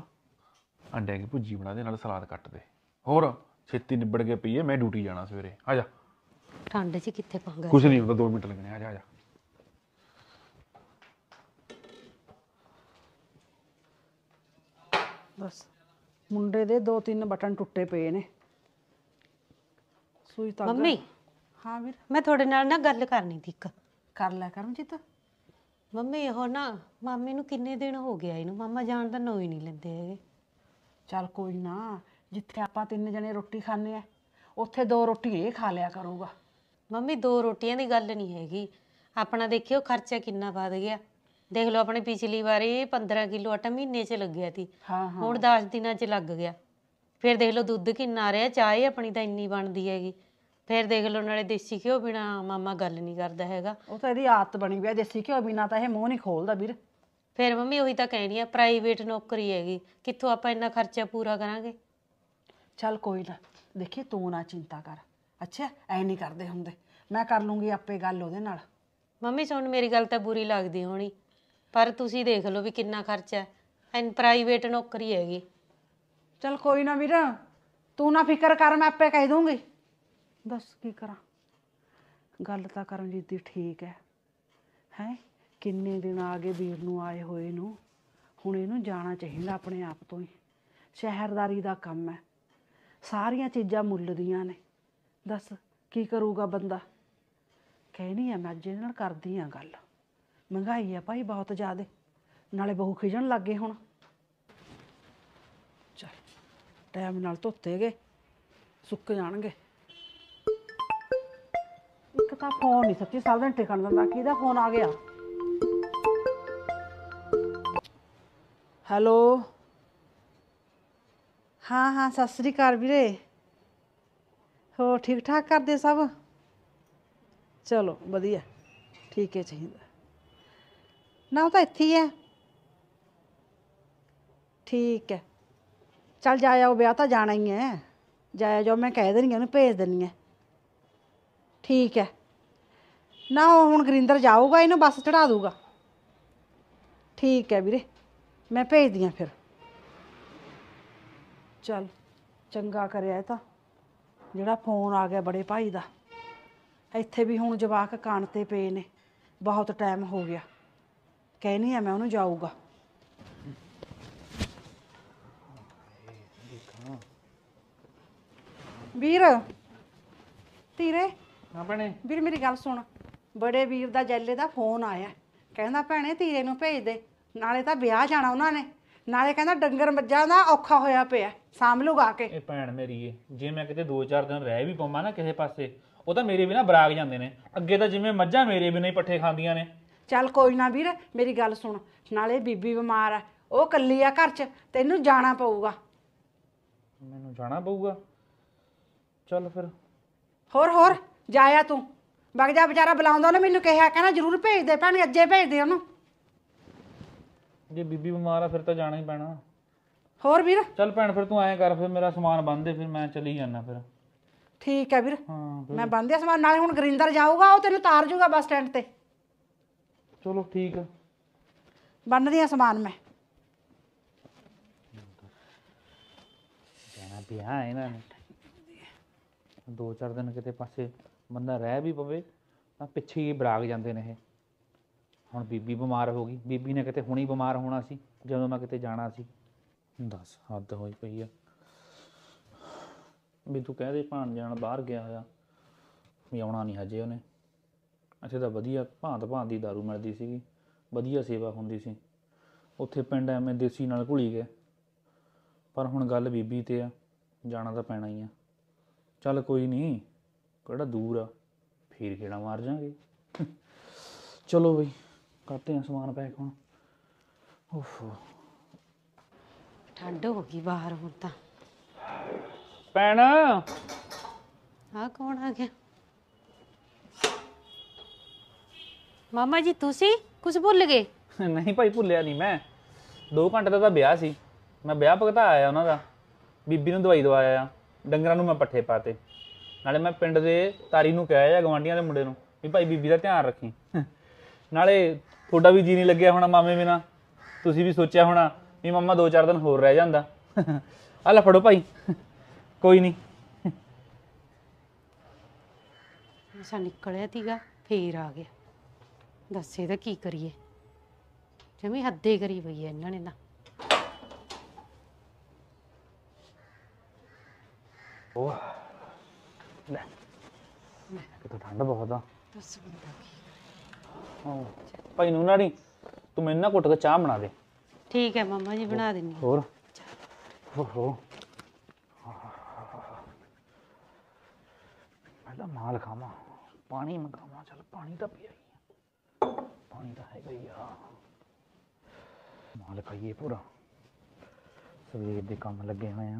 ਅੰਡੇ ਦੀ ਭੁੱਜੀ ਬਣਾ ਦੇ ਨਾਲ ਸਲਾਦ ਕੱਟ ਦੇ ਹੋਰ ਛੇਤੀ ਨਿਬੜ ਕੇ ਪਈਏ ਮੈਂ ਡਿਊਟੀ ਜਾਣਾ ਸਵੇਰੇ ਆ ਜਾ ਠੰਡ 'ਚ ਕਿੱਥੇ ਪਾਗਾ ਕੁਝ ਨਹੀਂ ਹੁੰਦਾ 2 ਮਿੰਟ ਲੱਗਣੇ ਆ ਜਾ ਆ ਜਾ ਬਸ ਮੁੰਡੇ ਦੇ ਦੋ ਤਿੰਨ ਬਟਨ ਟੁੱਟੇ ਪਏ ਨੇ ਸੂਈ ਧਾਗਾ ਮੰਮੀ ਹਾਂ ਵੀਰ ਮੈਂ ਤੁਹਾਡੇ ਨਾਲ ਨਾ ਗੱਲ ਕਰਨੀ ਸੀ ਇੱਕ ਕਰ ਲੈ ਕਰਮਜੀਤ ਮੰਮੀ ਹੋ ਨਾ ਮਾਮੇ ਨੂੰ ਕਿੰਨੇ ਦਿਨ ਹੋ ਗਿਆ ਇਹਨੂੰ ਮਾਮਾ ਜਾਣ ਦਾ ਨੋ ਹੀ ਨਹੀਂ ਲੈਂਦੇ ਹੈਗੇ ਚੱਲ ਕੋਈ ਨਾ ਜਿੱਥੇ ਆਪਾਂ ਤਿੰਨ ਜਣੇ ਰੋਟੀ ਖਾਣੇ ਆ ਉੱਥੇ ਦੋ ਰੋਟੀਆਂ ਇਹ ਖਾ ਲਿਆ ਕਰੂਗਾ ਮੰਮੀ ਦੋ ਰੋਟੀਆਂ ਦੀ ਗੱਲ ਨਹੀਂ ਹੈਗੀ ਆਪਣਾ ਦੇਖਿਓ ਖਰਚਾ ਕਿੰਨਾ ਵੱਧ ਗਿਆ ਦੇਖ ਲਓ ਆਪਣੀ ਪਿਛਲੀ ਵਾਰੀ 15 ਕਿਲੋ ਆਟਾ ਮਹੀਨੇ 'ਚ ਲੱਗਿਆ ਸੀ ਹਾਂ ਹਾਂ ਹੁਣ 10 ਦਿਨਾਂ 'ਚ ਲੱਗ ਗਿਆ ਫਿਰ ਦੇਖ ਲਓ ਦੁੱਧ ਕਿੰਨਾ ਆ ਰਿਹਾ ਚਾਹ ਆਪਣੀ ਤਾਂ ਇੰਨੀ ਬਣਦੀ ਹੈਗੀ ਫਿਰ ਦੇਖ ਲਓ ਨਾਲੇ ਦੇਸੀ ਘਿਓ ਬਿਨਾ ਮਾਮਾ ਗੱਲ ਨਹੀਂ ਕਰਦਾ ਹੈਗਾ ਉਹ ਤਾਂ ਇਹਦੀ ਆਦਤ ਬਣੀ ਹੋਈ ਹੈ ਦੇਸੀ ਘਿਓ ਬਿਨਾ ਤਾਂ ਇਹ ਮੂੰਹ ਨਹੀਂ ਖੋਲਦਾ ਵੀਰ ਫਿਰ ਮੰਮੀ ਉਹੀ ਤਾਂ ਕਹਿਣੀ ਆ ਪ੍ਰਾਈਵੇਟ ਨੌਕਰੀ ਹੈਗੀ ਕਿੱਥੋਂ ਆਪਾਂ ਇੰਨਾ ਖਰਚਾ ਪੂਰਾ ਕਰਾਂਗੇ ਚੱਲ ਕੋਈ ਨਾ ਦੇਖੀ ਤੂੰ ਨਾ ਚਿੰਤਾ ਕਰ ਅੱਛਾ ਐ ਨਹੀਂ ਕਰਦੇ ਹੁੰਦੇ ਮੈਂ ਕਰ ਲੂੰਗੀ ਆਪੇ ਗੱਲ ਉਹਦੇ ਨਾਲ ਮੰਮੀ ਸੁਣ ਮੇਰੀ ਗੱਲ ਤਾਂ ਬੁਰੀ ਲੱਗਦੀ ਹੋਣੀ ਪਰ ਤੁਸੀਂ ਦੇਖ ਲਓ ਵੀ ਕਿੰਨਾ ਖਰਚਾ ਐਨ ਪ੍ਰਾਈਵੇਟ ਨੌਕਰੀ ਹੈਗੀ ਚਲ ਕੋਈ ਨਾ ਵੀਰ ਤੂੰ ਨਾ ਫਿਕਰ ਕਰ ਮੈਂ ਆਪੇ ਕਹਿ ਦੂੰਗੀ ਬਸ ਕੀ ਕਰਾਂ ਗੱਲ ਤਾਂ ਕਰਨਜੀਤ ਦੀ ਠੀਕ ਹੈ ਹੈ ਕਿੰਨੇ ਦਿਨ ਆ ਗਏ ਵੀਰ ਨੂੰ ਆਏ ਹੋਏ ਨੂੰ ਹੁਣ ਇਹਨੂੰ ਜਾਣਾ ਚਾਹੀਦਾ ਆਪਣੇ ਆਪ ਤੋਂ ਹੀ ਸ਼ਹਿਰਦਾਰੀ ਦਾ ਕੰਮ ਹੈ ਸਾਰੀਆਂ ਚੀਜ਼ਾਂ ਮੁੱਲ ਦੀਆਂ ਨੇ ਦੱਸ ਕੀ ਕਰੂਗਾ ਬੰਦਾ ਕਹਿਣੀ ਆ ਮੈਂ ਅੱਜ ਨਾਲ ਕਰਦੀ ਆ ਗੱਲ ਮਹਿੰਗਾਈ ਆ ਭਾਈ ਬਹੁਤ ਜ਼ਿਆਦੇ ਨਾਲੇ ਬਹੁ ਖਿਜਣ ਲੱਗ ਗਏ ਹੁਣ ਚਲ ਟਾਈਮ ਨਾਲ ਧੋਤੇ ਗਏ ਸੁੱਕ ਜਾਣਗੇ ਇੱਕ ਤਾਂ ਫੋਨ ਨਹੀਂ ਸੱਚੀ ਸਾਲ ਦਿਨ ਟਿਕਣ ਦਿੰਦਾ ਕਿਹਦਾ ਫੋਨ ਆ ਗਿਆ ਹੈਲੋ ਹਾਂ ਹਾਂ ਸਤਿ ਸ੍ਰੀ ਅਕਾਲ ਵੀਰੇ ਹੋ ਠੀਕ ਠਾਕ ਕਰਦੇ ਸਭ ਚਲੋ ਵਧੀਆ ਠੀਕ ਹੈ ਚਾਹੀਦਾ ਨਾ ਉਹ ਤਾਂ ਇੱਥੇ ਹੀ ਹੈ ਠੀਕ ਹੈ ਚੱਲ ਜਾਇਆ ਉਹ ਵਿਆਹ ਤਾਂ ਜਾਣਾ ਹੀ ਹੈ ਜਾਇਆ ਜੋ ਮੈਂ ਕਹਿ ਦੇਣੀ ਉਹਨੂੰ ਭੇਜ ਦੇਣੀ ਹੈ ਠੀਕ ਹੈ ਨਾ ਉਹ ਹੁਣ ਗਰਿੰਦਰ ਜਾਊਗਾ ਇਹਨੂੰ ਬੱਸ ਚੜਾ ਦੂਗਾ ਠੀਕ ਹੈ ਵੀਰੇ ਮੈਂ ਭੇਜਦੀ ਆ ਫਿਰ ਚੱਲ ਚੰਗਾ ਕਰਿਆ ਇਹ ਤਾਂ ਜਿਹੜਾ ਫੋਨ ਆ ਗਿਆ ਬੜੇ ਭਾਈ ਦਾ ਇੱਥੇ ਵੀ ਹੁਣ ਜਵਾਕ ਕਾਣ ਤੇ ਪਏ ਨੇ ਬਹੁਤ ਟਾਈਮ ਹੋ ਗਿਆ ਕਹਿਣੀ ਆ ਮੈਂ ਉਹਨੂੰ ਜਾਊਗਾ ਵੀਰ ਧੀਰੇ ਨਾ ਭੈਣੇ ਵੀਰ ਮੇਰੀ ਗੱਲ ਸੁਣ ਬੜੇ ਵੀਰ ਦਾ ਜੈਲੇ ਦਾ ਫੋਨ ਆਇਆ ਕਹਿੰਦਾ ਭੈਣੇ ਧੀਰੇ ਨੂੰ ਭੇਜ ਦੇ ਨਾਲੇ ਤਾਂ ਵਿਆਹ ਜਾਣਾ ਉਹਨਾਂ ਨੇ ਨਾਲੇ ਕਹਿੰਦਾ ਡੰਗਰ ਮੱਝਾਂ ਦਾ ਔਖਾ ਹੋਇਆ ਪਿਆ ਸਾਂਭ ਗਾ ਕੇ ਇਹ ਭੈਣ ਮੇਰੀ ਏ ਜੇ ਮੈਂ ਕਿਤੇ 2-4 ਦਿਨ ਰਹਿ ਵੀ ਪਾਵਾਂ ਨਾ ਕਿਸੇ ਪਾਸੇ ਉਹ ਤਾਂ ਮੇਰੇ ਵੀ ਨਾ ਬਰਾਗ ਜਾਂਦੇ ਨੇ ਅੱਗੇ ਤਾਂ ਜਿਵੇਂ ਮੱਝਾਂ ਮੇਰੇ ਵੀ ਨਹੀਂ ਪੱਠੇ ਖਾਂਦੀਆਂ ਨੇ ਚੱਲ ਕੋਈ ਨਾ ਵੀਰ ਮੇਰੀ ਗੱਲ ਸੁਣ ਨਾਲੇ ਬੀਬੀ ਬਿਮਾਰ ਆ ਉਹ ਕੱਲੀ ਆ ਘਰ 'ਚ ਤੈਨੂੰ ਜਾਣਾ ਪਊਗਾ ਮੈਨੂੰ ਜਾਣਾ ਪਊਗਾ ਚੱਲ ਫਿਰ ਹੋਰ ਹੋਰ ਜਾਇਆ ਤੂੰ ਵਗ ਜਾ ਵਿਚਾਰਾ ਬੁਲਾਉਂਦਾ ਉਹਨੇ ਮੈਨੂੰ ਕਿਹਾ ਕਹਿੰਦਾ ਜ਼ਰੂਰ ਭੇਜ ਦੇ ਭੈਣ ਅੱਜੇ ਭੇਜ ਦੇ ਉਹਨੂੰ ਜੇ ਬੀਬੀ ਬਿਮਾਰ ਆ ਫਿਰ ਤਾਂ ਜਾਣਾ ਹੀ ਪੈਣਾ ਹੋਰ ਵੀਰ ਚੱਲ ਭੈਣ ਫਿਰ ਤੂੰ ਐਂ ਕਰ ਫਿਰ ਮੇਰਾ ਸਮਾਨ ਬੰਨ ਦੇ ਫਿਰ ਮੈਂ ਚਲੀ ਜਾਣਾ ਫਿਰ ਠੀਕ ਹੈ ਵੀਰ ਹਾਂ ਮੈਂ ਬੰਦਿਆ ਸਮਾਨ ਨਾਲੇ ਹੁਣ ਗਰਿੰਦਰ ਜਾਊਗਾ ਉਹ ਤੈਨੂੰ ਤਾਰ ਜੂਗਾ ਬੱਸ ਸਟੈਂਡ ਤੇ ਚਲੋ ਠੀਕ ਆ ਬੰਨਦੀ ਆ ਸਮਾਨ ਮੈਂ ਜਾਣਾ ਆ ਇਹਨਾਂ ਦੋ ਚਾਰ ਦਿਨ ਕਿਤੇ ਪਾਸੇ ਬੰਦਾ ਰਹਿ ਵੀ ਪਵੇ ਤਾਂ ਪਿੱਛੇ ਹੀ ਬਰਾਗ ਜਾਂਦੇ ਨੇ ਇਹ ਹੁਣ ਬੀਬੀ ਬਿਮਾਰ ਹੋ ਗਈ ਬੀਬੀ ਨੇ ਕਿਤੇ ਹੁਣੀ ਬਿਮਾਰ ਹੋਣਾ ਸੀ ਜਦੋਂ ਮੈਂ ਕਿਤੇ ਜਾਣਾ ਸੀ ਦੱਸ ਹੱਦ ਹੋਈ ਪਈ ਆ ਵੀ ਤੂੰ ਕਹਿ ਦੇ ਭਾਣ ਜਾਣ ਬਾਹਰ ਗਿਆ ਹੋਇਆ ਵੀ ਆਉਣਾ ਨਹੀਂ ਹਜੇ ਉਹਨੇ ਇੱਥੇ ਤਾਂ ਵਧੀਆ ਭਾਂਤ ਭਾਂਤ ਦੀ ਦਾਰੂ ਮਿਲਦੀ ਸੀਗੀ ਵਧੀਆ ਸੇਵਾ ਹੁੰਦੀ ਸੀ ਉੱਥੇ ਪਿੰਡ ਐਵੇਂ ਦੇਸੀ ਨਾਲ ਘੁਲੀ ਗਏ ਪਰ ਹੁਣ ਗੱਲ ਬੀਬੀ ਤੇ ਆ ਜਾਣਾ ਤਾਂ ਪੈਣਾ ਹੀ ਆ ਚੱਲ ਕੋਈ ਨਹੀਂ ਕਿਹੜਾ ਦੂਰ ਆ ਫੇਰ ਕਿਹੜਾ ਮਾਰ ਜਾਾਂਗੇ ਚਲੋ ਬਈ ਕਰਦੇ ਆ ਸਮਾਨ ਪੈਕ ਹੁਣ ਓਫੋ ਠੰਡ ਹੋ ਗਈ ਬਾਹਰ ਹੁਣ ਤਾਂ ਪੈਣਾ ਆ ਕੌਣ ਆ ਗਿਆ ਮਾਮਾ ਜੀ ਤੁਸੀਂ ਕੁਝ ਭੁੱਲ ਗਏ ਨਹੀਂ ਭਾਈ ਭੁੱਲਿਆ ਨਹੀਂ ਮੈਂ 2 ਘੰਟੇ ਦਾ ਤਾਂ ਵਿਆਹ ਸੀ ਮੈਂ ਵਿਆਹ ਭਗਤਾ ਆਇਆ ਉਹਨਾਂ ਦਾ ਬੀਬੀ ਨੂੰ ਦਵਾਈ ਦਵਾਇਆ ਆ ਡੰਗਰਾਂ ਨੂੰ ਮੈਂ ਪੱਠੇ ਪਾਤੇ ਨਾਲੇ ਮੈਂ ਪਿੰਡ ਦੇ ਤਾਰੀ ਨੂੰ ਕਹਿਆ ਆ ਗਵਾਂਡੀਆਂ ਦੇ ਮੁੰਡੇ ਨੂੰ ਵੀ ਭਾਈ ਬੀਬੀ ਦਾ ਧਿਆਨ ਰੱਖੀ ਨਾਲੇ ਥੋੜਾ ਵੀ ਜੀ ਨਹੀਂ ਲੱਗਿਆ ਹੋਣਾ ਮਾਮੇ ਬਿਨਾ ਤੁਸੀਂ ਵੀ ਸੋਚਿਆ ਹੋਣਾ ਵੀ ਮੰਮਾ 2-4 ਦਿਨ ਹੋਰ ਰਹਿ ਜਾਂਦਾ ਆ ਲੈ ਫੜੋ ਭਾਈ ਕੋਈ ਨਹੀਂ ਅਸਾਂ ਨਿਕਲਿਆ ਤੀਗਾ ਫੇਰ ਆ ਗਿਆ ਦੱਸੇ ਤਾਂ ਕੀ ਕਰੀਏ ਜਮੀ ਹੱਦੇ ਕਰੀ ਪਈ ਇਹਨਾਂ ਨੇ ਨਾ ਉਹ ਲੈ ਕਿਤੇ ਠੰਡ ਬਹੁਤ ਆ ਦੱਸ ਬੰਦਾ ਕੀ ਹਾਂ। ਭਾਈ ਨੂੰ ਨਾੜੀ ਤੂੰ ਮੈਨੂੰ ਨਾ ਕੁੱਟ ਕੇ ਚਾਹ ਬਣਾ ਦੇ ਠੀਕ ਹੈ ਮਾਮਾ ਜੀ ਬਣਾ ਦਿੰਨੀ ਹੋਰ ਓਹੋ ਪਹਿਲਾਂ ਮਾਲ ਖਾਵਾਂ ਪਾਣੀ ਮੰਗਾਵਾਂ ਚਲ ਪਾਣੀ ਤਾਂ ਪੀਏ ਪਾਣੀ ਤਾਂ ਹੈਗਾ ਹੀ ਆ ਮਾਲ ਖਾਈਏ ਪੂਰਾ ਸਵੇਰ ਦੇ ਕੰਮ ਲੱਗੇ ਹੋਏ ਆ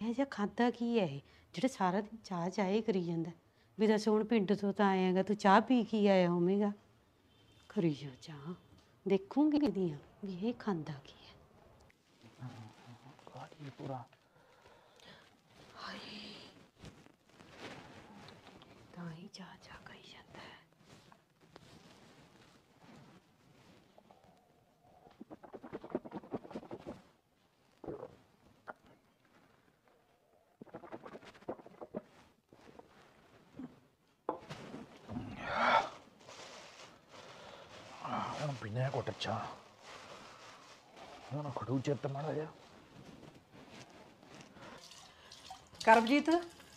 ਇਹ ਜਿਹਾ ਖਾਦਾ ਕੀ ਹੈ ਇਹ ਜਿਹੜਾ ਸਾਰਾ ਦਿਨ ਚਾਹ ਚਾਹੇ ਕਰੀ ਜਾਂਦਾ ਵੀ ਦੱਸ ਹੁਣ ਪਿੰਡ ਤੋਂ ਤਾਂ ਆਏਗਾ ਤੂੰ ਚਾਹ ਪੀ ਕੇ ਆਇਆ ਹੋਵੇਂਗਾ ਖਰੀ ਜਾ ਚਾਹ ਦੇਖੂਗੀ ਇਹਦੀਆਂ ਵੀ ਇਹ ਖਾਂਦਾ ਕੀ ਹੈ ਖਾਈਏ ਪੂਰਾ ਹਾਏ ਤਾਂ ਹੀ ਚਾਹ ਅੱਛਾ ಕೊಟ್ಟಚ್ಚ ਖੜੂ ಕಡುವು ಚೇತ ಮಾಡಿದೆ ਕਰਮਜੀਤ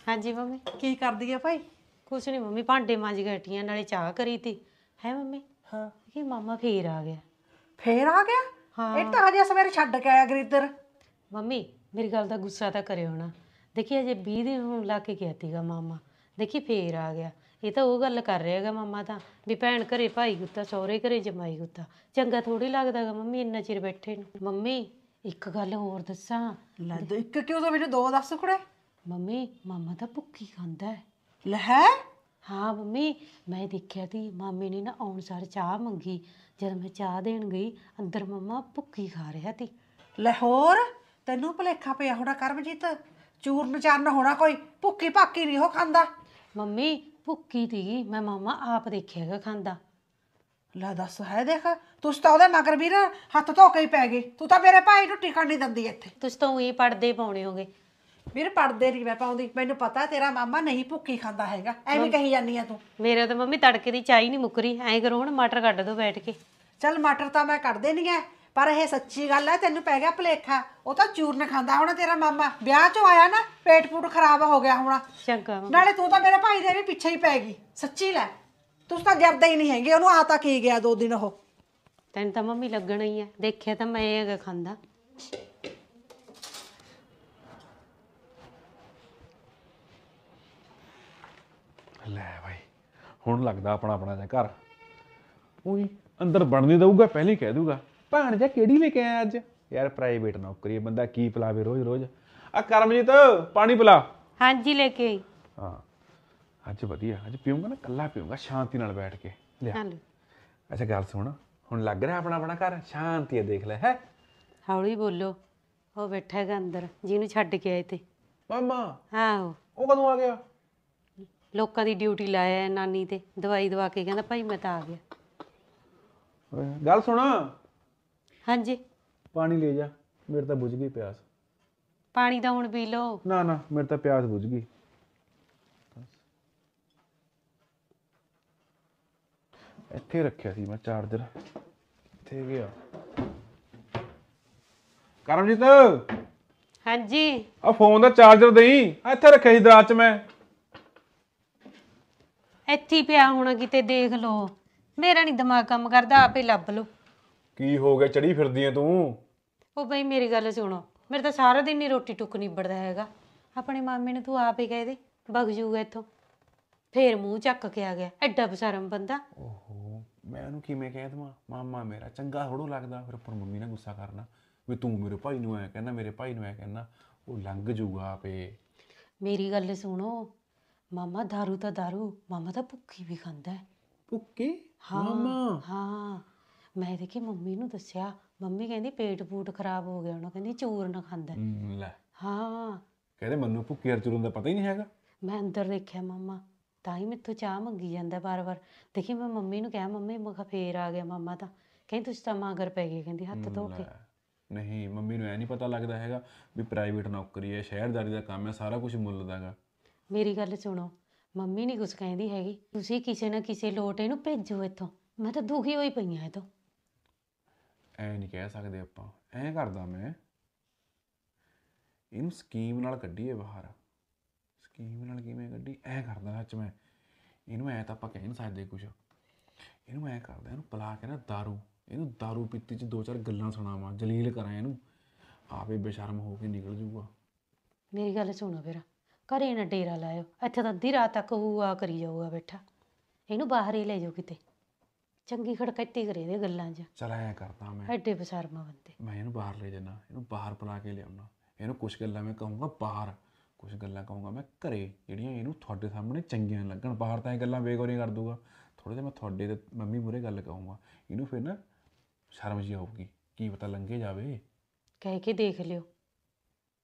ਹਾਂਜੀ ਮੰਮੀ ਕੀ ਕਰਦੀ ਆ ਭਾਈ ਕੁਛ ਨਹੀਂ ਮੰਮੀ ਭਾਂਡੇ ਮਾਂਜ ਕੇ ਨਾਲੇ ਚਾਹ ਕਰੀ ਤੀ ਹੈ ਮੰਮੀ ਹਾਂ ਇਹ ਮਾਮਾ ਫੇਰ ਆ ਗਿਆ ਫੇਰ ਆ ਗਿਆ ਹਾਂ। ਇਹ ਤਾਂ ਹਜੇ ਸਵੇਰੇ ਛੱਡ ਕੇ ਆਇਆ ਗਰੀਦਰ ਮੰਮੀ ਮੇਰੀ ਗੱਲ ਦਾ ਗੁੱਸਾ ਤਾਂ ਕਰਿਓ ਨਾ ਦੇਖੀ ਅਜੇ 20 ਦਿਨ ਹੁਣ ਲਾ ਕੇ ਗਿਆ ਤੀਗਾ ਮਾਮਾ ਦੇਖੀ ਫੇਰ ਆ ਗਿਆ ਇਹ ਤਾਂ ਉਹ ਗੱਲ ਕਰ ਰਿਹਾ ਗਾ ਮੰਮਾ ਤਾਂ ਵੀ ਭੈਣ ਘਰੇ ਭਾਈ ਗੁੱਤਾ ਸਹੁਰੇ ਘਰੇ ਜਮਾਈ ਗੁੱਤਾ ਚੰਗਾ ਥੋੜੀ ਲੱਗਦਾ ਗਾ ਮੰਮੀ ਇੰਨਾ ਚਿਰ ਬੈਠੇ ਨੂੰ ਮੰਮੀ ਇੱਕ ਗੱਲ ਹੋਰ ਦੱਸਾਂ ਲੈ ਦੋ ਇੱਕ ਕਿਉਂ ਤਾਂ ਮੈਨੂੰ ਦੋ ਦੱਸ ਕੁੜੇ ਮੰਮੀ ਮਾਮਾ ਤਾਂ ਭੁੱਖੀ ਖਾਂਦਾ ਹੈ ਲਹਿ ਹਾਂ ਮੰਮੀ ਮੈਂ ਦੇਖਿਆ ਸੀ ਮਾਮੇ ਨੇ ਨਾ ਆਉਣ ਸਾਰ ਚਾਹ ਮੰਗੀ ਜਦ ਮੈਂ ਚਾਹ ਦੇਣ ਗਈ ਅੰਦਰ ਮੰਮਾ ਭੁੱਖੀ ਖਾ ਰਿਹਾ ਸੀ ਹੋਰ ਤੈਨੂੰ ਭਲੇਖਾ ਪਿਆ ਹੋਣਾ ਕਰਮਜੀਤ ਚੂਰਨ ਚਰਨ ਹੋਣਾ ਕੋਈ ਭੁੱਖੀ ਭਾਕੀ ਨਹੀਂ ਉਹ ਖਾਂਦਾ ਮੰਮੀ ਭੁੱਕੀ ਤੀਗੀ ਮੈਂ ਮਾਮਾ ਆਪ ਦੇਖੇਗਾ ਖਾਂਦਾ ਲੈ ਦੱਸ ਹੈ ਦੇਖ ਤੂੰ ਤਾਂ ਉਹਦੇ ਮਗਰ ਵੀਰ ਹੱਥ ਧੋ ਕੇ ਹੀ ਪੈ ਗਏ ਤੂੰ ਤਾਂ ਮੇਰੇ ਭਾਈ ਨੂੰ ਟਿਕਣ ਨਹੀਂ ਦਿੰਦੀ ਇੱਥੇ ਤੁਸੀਂ ਤਾਂ ਉਹੀ ਪੜਦੇ ਪਾਉਣੇ ਹੋਗੇ ਵੀਰ ਪੜਦੇ ਨਹੀਂ ਮੈਂ ਪਾਉਂਦੀ ਮੈਨੂੰ ਪਤਾ ਤੇਰਾ ਮਾਮਾ ਨਹੀਂ ਭੁੱਕੀ ਖਾਂਦਾ ਹੈਗਾ ਐਵੇਂ ਕਹੀ ਜਾਂਦੀ ਆ ਤੂੰ ਮੇਰੇ ਤਾਂ ਮੰਮੀ ਤੜਕੇ ਦੀ ਚਾਹੀ ਨਹੀਂ ਮੁੱਕਰੀ ਐਂ ਕਰੋ ਹੁਣ ਮਟਰ ਕੱਢ ਦੋ ਬੈਠ ਕੇ ਚੱਲ ਮਟਰ ਤਾਂ ਮੈਂ ਕੱਢ ਦੇਣੀ ਐ ਪਰ ਇਹ ਸੱਚੀ ਗੱਲ ਹੈ ਤੈਨੂੰ ਪੈ ਗਿਆ ਭਲੇਖਾ ਉਹ ਤਾਂ ਚੂਰਨ ਖਾਂਦਾ ਹੋਣਾ ਤੇਰਾ ਮਾਮਾ ਵਿਆਹ 'ਚੋਂ ਆਇਆ ਨਾ ਪੇਟ ਪੂਟ ਖਰਾਬ ਹੋ ਗਿਆ ਹੋਣਾ ਚੰਗਾ ਨਾਲੇ ਤੂੰ ਤਾਂ ਮੇਰੇ ਭਾਈ ਦੇ ਵੀ ਪਿੱਛੇ ਹੀ ਪੈ ਗਈ ਸੱਚੀ ਲੈ ਤੂੰ ਤਾਂ ਜਰਦੇ ਹੀ ਨਹੀਂ ਹੈਗੇ ਉਹਨੂੰ ਆ ਤਾਂ ਕੀ ਗਿਆ ਦੋ ਦਿਨ ਉਹ ਤੈਨੂੰ ਤਾਂ ਮੰਮੀ ਲੱਗਣਾ ਹੀ ਆ ਦੇਖਿਆ ਤਾਂ ਮੈਂ ਹੈਗਾ ਖਾਂਦਾ ਲੈ ਭਾਈ ਹੁਣ ਲੱਗਦਾ ਆਪਣਾ ਆਪਣਾ ਜਿਹਾ ਘਰ ਉਹੀ ਅੰਦਰ ਵੜਨ ਨਹੀਂ ਦਊਗਾ ਪਹਿਲਾਂ ਹੀ ਕਹਿ ਦੂਗਾ ਭਾਣ ਜਾ ਕਿਹੜੀ ਲੈ ਕੇ ਆਇਆ ਅੱਜ ਯਾਰ ਪ੍ਰਾਈਵੇਟ ਨੌਕਰੀ ਹੈ, ਬੰਦਾ ਕੀ ਪਲਾਵੇ ਰੋਜ਼ ਰੋਜ਼ ਆ ਕਰਮਜੀਤ ਪਾਣੀ ਪਲਾ ਹਾਂਜੀ ਲੈ ਕੇ ਆਈ ਹਾਂ ਅੱਜ ਵਧੀਆ ਅੱਜ ਪੀਊਂਗਾ ਨਾ ਕੱਲਾ ਪੀਊਂਗਾ ਸ਼ਾਂਤੀ ਨਾਲ ਬੈਠ ਕੇ ਲਿਆ ਹਲੋ ਅੱਛਾ ਗੱਲ ਸੁਣ ਹੁਣ ਲੱਗ ਰਿਹਾ ਆਪਣਾ ਆਪਣਾ ਘਰ ਸ਼ਾਂਤੀ ਹੈ ਦੇਖ ਲੈ ਹੈ ਹੌਲੀ ਬੋਲੋ ਉਹ ਬੈਠਾ ਹੈਗਾ ਅੰਦਰ ਜਿਹਨੂੰ ਛੱਡ ਕੇ ਆਏ ਤੇ ਮਾਮਾ ਹਾਂ ਉਹ ਕਦੋਂ ਆ ਗਿਆ ਲੋਕਾਂ ਦੀ ਡਿਊਟੀ ਲਾਇਆ ਨਾਨੀ ਤੇ ਦਵਾਈ ਦਵਾ ਕੇ ਕਹਿੰਦਾ ਭਾਈ ਮੈਂ ਤਾਂ ਆ ਗਿਆ ਗੱਲ ਸੁਣ ਹਾਂਜੀ ਪਾਣੀ ਲੈ ਜਾ ਮੇਰੇ ਤਾਂ ਬੁਝ ਗਈ ਪਿਆਸ ਪਾਣੀ ਤਾਂ ਹੁਣ ਪੀ ਲਓ ਨਾ ਨਾ ਮੇਰੇ ਤਾਂ ਪਿਆਸ ਬੁਝ ਗਈ ਇੱਥੇ ਰੱਖਿਆ ਸੀ ਮੈਂ ਚਾਰਜਰ ਇੱਥੇ ਗਿਆ ਕਰਮਜੀਤ ਹਾਂਜੀ ਆ ਫੋਨ ਦਾ ਚਾਰਜਰ ਦੇਈ ਆ ਇੱਥੇ ਰੱਖਿਆ ਸੀ ਦਰਾਜ 'ਚ ਮੈਂ ਇੱਥੇ ਪਿਆ ਹੋਣਾ ਕਿਤੇ ਦੇਖ ਲਓ ਮੇਰਾ ਨਹੀਂ ਦਿਮਾਗ ਕੰਮ ਕਰਦਾ ਆਪੇ ਲੱਭ ਲਓ ਕੀ ਹੋ ਗਿਆ ਚੜੀ ਫਿਰਦੀ ਐ ਤੂੰ ਉਹ ਬਈ ਮੇਰੀ ਗੱਲ ਸੁਣੋ ਮੇਰੇ ਤਾਂ ਸਾਰਾ ਦਿਨ ਹੀ ਰੋਟੀ ਟੁੱਕ ਨਿਬੜਦਾ ਹੈਗਾ ਆਪਣੇ ਮਾਮੇ ਨੇ ਤੂੰ ਆਪ ਹੀ ਕਹਿ ਦੇ ਬਗ ਜੂਗਾ ਇੱਥੋਂ ਫੇਰ ਮੂੰਹ ਚੱਕ ਕੇ ਆ ਗਿਆ ਐਡਾ ਬਸ਼ਰਮ ਬੰਦਾ ਓਹੋ ਮੈਂ ਉਹਨੂੰ ਕਿਵੇਂ ਕਹਿ ਦਵਾਂ ਮਾਮਾ ਮੇਰਾ ਚੰਗਾ ਥੋੜੋ ਲੱਗਦਾ ਫਿਰ ਪਰ ਮੰਮੀ ਨੇ ਗੁੱਸਾ ਕਰਨਾ ਵੀ ਤੂੰ ਮੇਰੇ ਭਾਈ ਨੂੰ ਐ ਕਹਿੰਦਾ ਮੇਰੇ ਭਾਈ ਨੂੰ ਐ ਕਹਿੰਦਾ ਉਹ ਲੰਘ ਜੂਗਾ ਆਪੇ ਮੇਰੀ ਗੱਲ ਸੁਣੋ ਮਾਮਾ दारू ਤਾਂ दारू ਮਾਮਾ ਤਾਂ ਭੁੱਖੀ ਵੀ ਖਾਂਦਾ ਹੈ ਭੁੱਕੀ ਹਾਂ ਮਾਮਾ ਹਾਂ ਮੈਂ ਦੇਖੀ ਮੰਮੀ ਨੂੰ ਦੱਸਿਆ ਮੰਮੀ ਕਹਿੰਦੀ ਪੇਟ ਪੂਟ ਖਰਾਬ ਹੋ ਗਿਆ ਉਹਨਾਂ ਕਹਿੰਦੀ ਚੂਰਨ ਖਾਂਦਾ ਲੈ ਹਾਂ ਕਹਿੰਦੇ ਮੰਨੂ ਭੁੱਕੀ ਅਰ ਚੂਰਨ ਦਾ ਪਤਾ ਹੀ ਨਹੀਂ ਹੈਗਾ ਮੈਂ ਅੰਦਰ ਦੇਖਿਆ ਮਾਮਾ ਤਾਂ ਹੀ ਮੈਥੋਂ ਚਾਹ ਮੰਗੀ ਜਾਂਦਾ ਬਾਰ-ਬਾਰ ਦੇਖੀ ਮੈਂ ਮੰਮੀ ਨੂੰ ਕਿਹਾ ਮੰਮੀ ਮੈਂ ਫੇਰ ਆ ਗਿਆ ਮਾਮਾ ਤਾਂ ਕਹਿੰਦੀ ਤੁਸੀਂ ਤਾਂ ਮਾਗਰ ਪੈ ਗਏ ਕਹਿੰਦੀ ਹੱਥ ਧੋ ਕੇ ਨਹੀਂ ਮੰਮੀ ਨੂੰ ਐ ਨਹੀਂ ਪਤਾ ਲੱਗਦਾ ਹੈਗਾ ਵੀ ਪ੍ਰਾਈਵੇਟ ਨੌਕਰੀ ਹੈ ਸ਼ਹਿਰਦਾਰੀ ਦਾ ਕੰਮ ਹੈ ਸਾਰਾ ਕੁਝ ਮੁੱਲ ਦਾਗਾ ਮੇਰੀ ਗੱਲ ਸੁਣੋ ਮੰਮੀ ਨਹੀਂ ਕੁਝ ਕਹਿੰਦੀ ਹੈਗੀ ਤੁਸੀਂ ਕਿਸੇ ਨਾ ਕਿਸੇ ਲੋਟ ਇਹਨੂੰ ਭੇਜੋ ਇੱਥੋਂ ਮੈਂ ਤਾਂ ਦੁਖੀ ਹੋਈ ਪਈ ਆ ਇਹ ਤੋਂ ਐ ਨਹੀਂ ਕਹਿ ਸਕਦੇ ਆਪਾਂ ਐ ਕਰਦਾ ਮੈਂ ਇਹਨੂੰ ਸਕੀਮ ਨਾਲ ਕੱਢੀਏ ਬਾਹਰ ਸਕੀਮ ਨਾਲ ਕਿਵੇਂ ਕੱਢੀ ਐ ਕਰਦਾ ਸੱਚ ਮੈਂ ਇਹਨੂੰ ਐ ਤਾਂ ਆਪਾਂ ਕਹਿ ਨਹੀਂ ਸਕਦੇ ਕੁਝ ਇਹਨੂੰ ਐ ਕਰਦਾ ਇਹਨੂੰ ਪਲਾ ਕੇ ਨਾ दारू ਇਹਨੂੰ दारू ਪੀਤੀ ਚ ਦੋ ਚਾਰ ਗੱਲਾਂ ਸੁਣਾਵਾਂ ਜਲੀਲ ਕਰਾਂ ਇਹਨੂੰ ਆਪੇ ਬੇਸ਼ਰਮ ਹੋ ਕੇ ਨਿਕਲ ਜੂਗਾ ਮੇਰੀ ਗੱਲ ਸੁਣੋ ਫੇਰਾ ਘਰੇ ਨਾ ਡੇਰਾ ਲਾਇਓ ਇੱਥੇ ਤਾਂ ਦਿਰਾ ਰਾਤ ਤੱਕ ਹੂਆ ਕਰੀ ਜਾਊਗਾ ਬੈਠਾ ਇਹਨੂੰ ਬਾਹਰ ਹੀ ਲੈ ਜਾਓ ਕਿਤੇ ਚੰਗੀ ਖੜਕੱਤੀ ਕਰੇ ਇਹਦੇ ਗੱਲਾਂ 'ਚ ਚਲ ਐਂ ਕਰਦਾ ਮੈਂ ਐਡੇ ਬਸਰਮਾ ਬੰਦੇ ਮੈਂ ਇਹਨੂੰ ਬਾਹਰ ਲੈ ਜਾਣਾ ਇਹਨੂੰ ਬਾਹਰ ਬੁਲਾ ਕੇ ਲਿਆਉਣਾ ਇਹਨੂੰ ਕੁਝ ਗੱਲਾਂ ਮੈਂ ਕਹੂੰਗਾ ਬਾਹਰ ਕੁਝ ਗੱਲਾਂ ਕਹੂੰਗਾ ਮੈਂ ਘਰੇ ਜਿਹੜੀਆਂ ਇਹਨੂੰ ਤੁਹਾਡੇ ਸਾਹਮਣੇ ਚੰਗੀਆਂ ਲੱਗਣ ਬਾਹਰ ਤਾਂ ਇਹ ਗੱਲਾਂ ਬੇਗੋਰੀ ਕਰ ਦੂਗਾ ਥੋੜੇ ਜਿਹਾ ਮੈਂ ਤੁਹਾਡੇ ਤੇ ਮੰਮੀ ਮੂਰੇ ਗੱਲ ਕਹੂੰਗਾ ਇਹਨੂੰ ਫਿਰ ਨਾ ਸ਼ਰਮ ਜੀ ਆਊਗੀ ਕੀ ਪਤਾ ਲੰਗੇ ਜਾਵੇ ਕਹਿ ਕੇ ਦੇਖ ਲਿਓ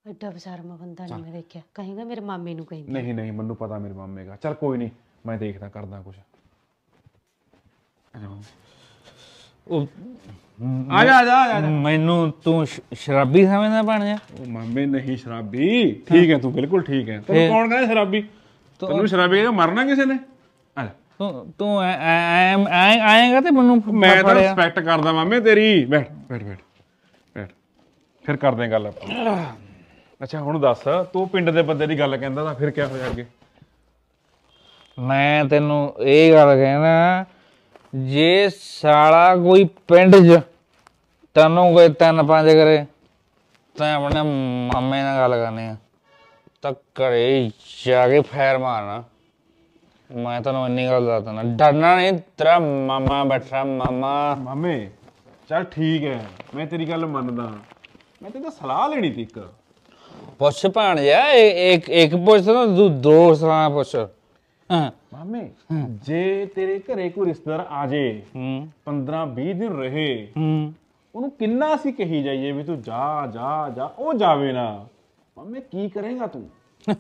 ਐਡਾ ਬਸਰਮਾ ਬੰਦਾ ਨਹੀਂ ਮੈਂ ਦੇਖਿਆ ਕਹੇਗਾ ਮੇਰੇ ਮਾਮੇ ਨੂੰ ਕਹਿੰਦੀ ਨਹੀਂ ਨਹੀਂ ਮੈਨੂੰ ਪਤਾ ਮੇਰੇ ਮਾਮੇ ਦਾ ਚਲ ਕੋਈ ਨਹੀਂ ਮੈਂ ਦੇਖਦਾ ਕਰਦਾ ਕੁਝ ਆ ਜਾ ਆ ਜਾ ਆ ਜਾ ਮੈਨੂੰ ਤੂੰ ਸ਼ਰਾਬੀ ਸਮਝਦਾ ਬਣ ਜਾ ਉਹ ਮਾਮੇ ਨਹੀਂ ਸ਼ਰਾਬੀ ਠੀਕ ਹੈ ਤੂੰ ਬਿਲਕੁਲ ਠੀਕ ਹੈ ਤੈਨੂੰ ਕੌਣ ਕਹਿੰਦਾ ਸ਼ਰਾਬੀ ਤੈਨੂੰ ਸ਼ਰਾਬੀ ਇਹ ਮਰਨਾ ਕਿਸੇ ਨੇ ਆ ਲੈ। ਤੂੰ ਤੂੰ ਐ- ਤੇ ਮੈਨੂੰ ਮੈਂ ਤਾਂ ਰਿਸਪੈਕਟ ਕਰਦਾ ਮਾਮੇ ਤੇਰੀ ਬੈਠ ਬੈਠ ਬੈਠ ਬੈਠ ਫਿਰ ਕਰਦੇ ਗੱਲ ਆਪਾਂ ਅੱਛਾ ਹੁਣ ਦੱਸ ਤੂੰ ਪਿੰਡ ਦੇ ਬੰਦੇ ਦੀ ਗੱਲ ਕਹਿੰਦਾ ਤਾਂ ਫਿਰ ਕਿਆ ਹੋਇਆ ਅੱਗੇ ਮੈਂ ਤੈਨੂੰ ਇਹ ਗੱਲ ਕਹਿਣਾ ਜੇ ਸਾਲਾ ਕੋਈ ਪਿੰਡ 'ਚ ਤੈਨੂੰ ਕੋਈ ਤਿੰਨ ਪੰਜ ਕਰੇ ਤਾਂ ਆਪਣੇ ਮਾਮੇ ਨਾਲ ਗੱਲ ਕਰਨੀ ਆ ਤਾਂ ਘਰੇ ਜਾ ਕੇ ਫੈਰ ਮਾਰਨਾ ਮੈਂ ਤੁਹਾਨੂੰ ਇੰਨੀ ਗੱਲ ਦੱਸ ਨਾ ਡਰਨਾ ਨਹੀਂ ਤੇਰਾ ਮਾਮਾ ਬੈਠਾ ਮਾਮਾ ਮਾਮੇ ਚਲ ਠੀਕ ਹੈ ਮੈਂ ਤੇਰੀ ਗੱਲ ਮੰਨਦਾ ਮੈਂ ਤੇ ਤਾਂ ਸਲਾਹ ਲੈਣੀ ਸੀ ਇੱਕ ਪੁੱਛ ਭਾਣ ਜਾ ਇੱਕ ਇੱਕ ਪੁੱਛ ਤਾਂ ਤੂੰ ਦੋ ਸਲਾਹ ਪੁੱਛ ਹਾਂ ਮਾਮੇ ਜੇ ਤੇਰੇ ਘਰੇ ਕੋਈ ਰਿਸ਼ਤੇਦਾਰ ਆ ਜੇ ਹੂੰ 15 20 ਦਿਨ ਰਹੇ ਹੂੰ ਉਹਨੂੰ ਕਿੰਨਾ ਅਸੀਂ ਕਹੀ ਜਾਈਏ ਵੀ ਤੂੰ ਜਾ ਜਾ ਜਾ ਉਹ ਜਾਵੇ ਨਾ ਮਾਮੇ ਕੀ ਕਰੇਗਾ ਤੂੰ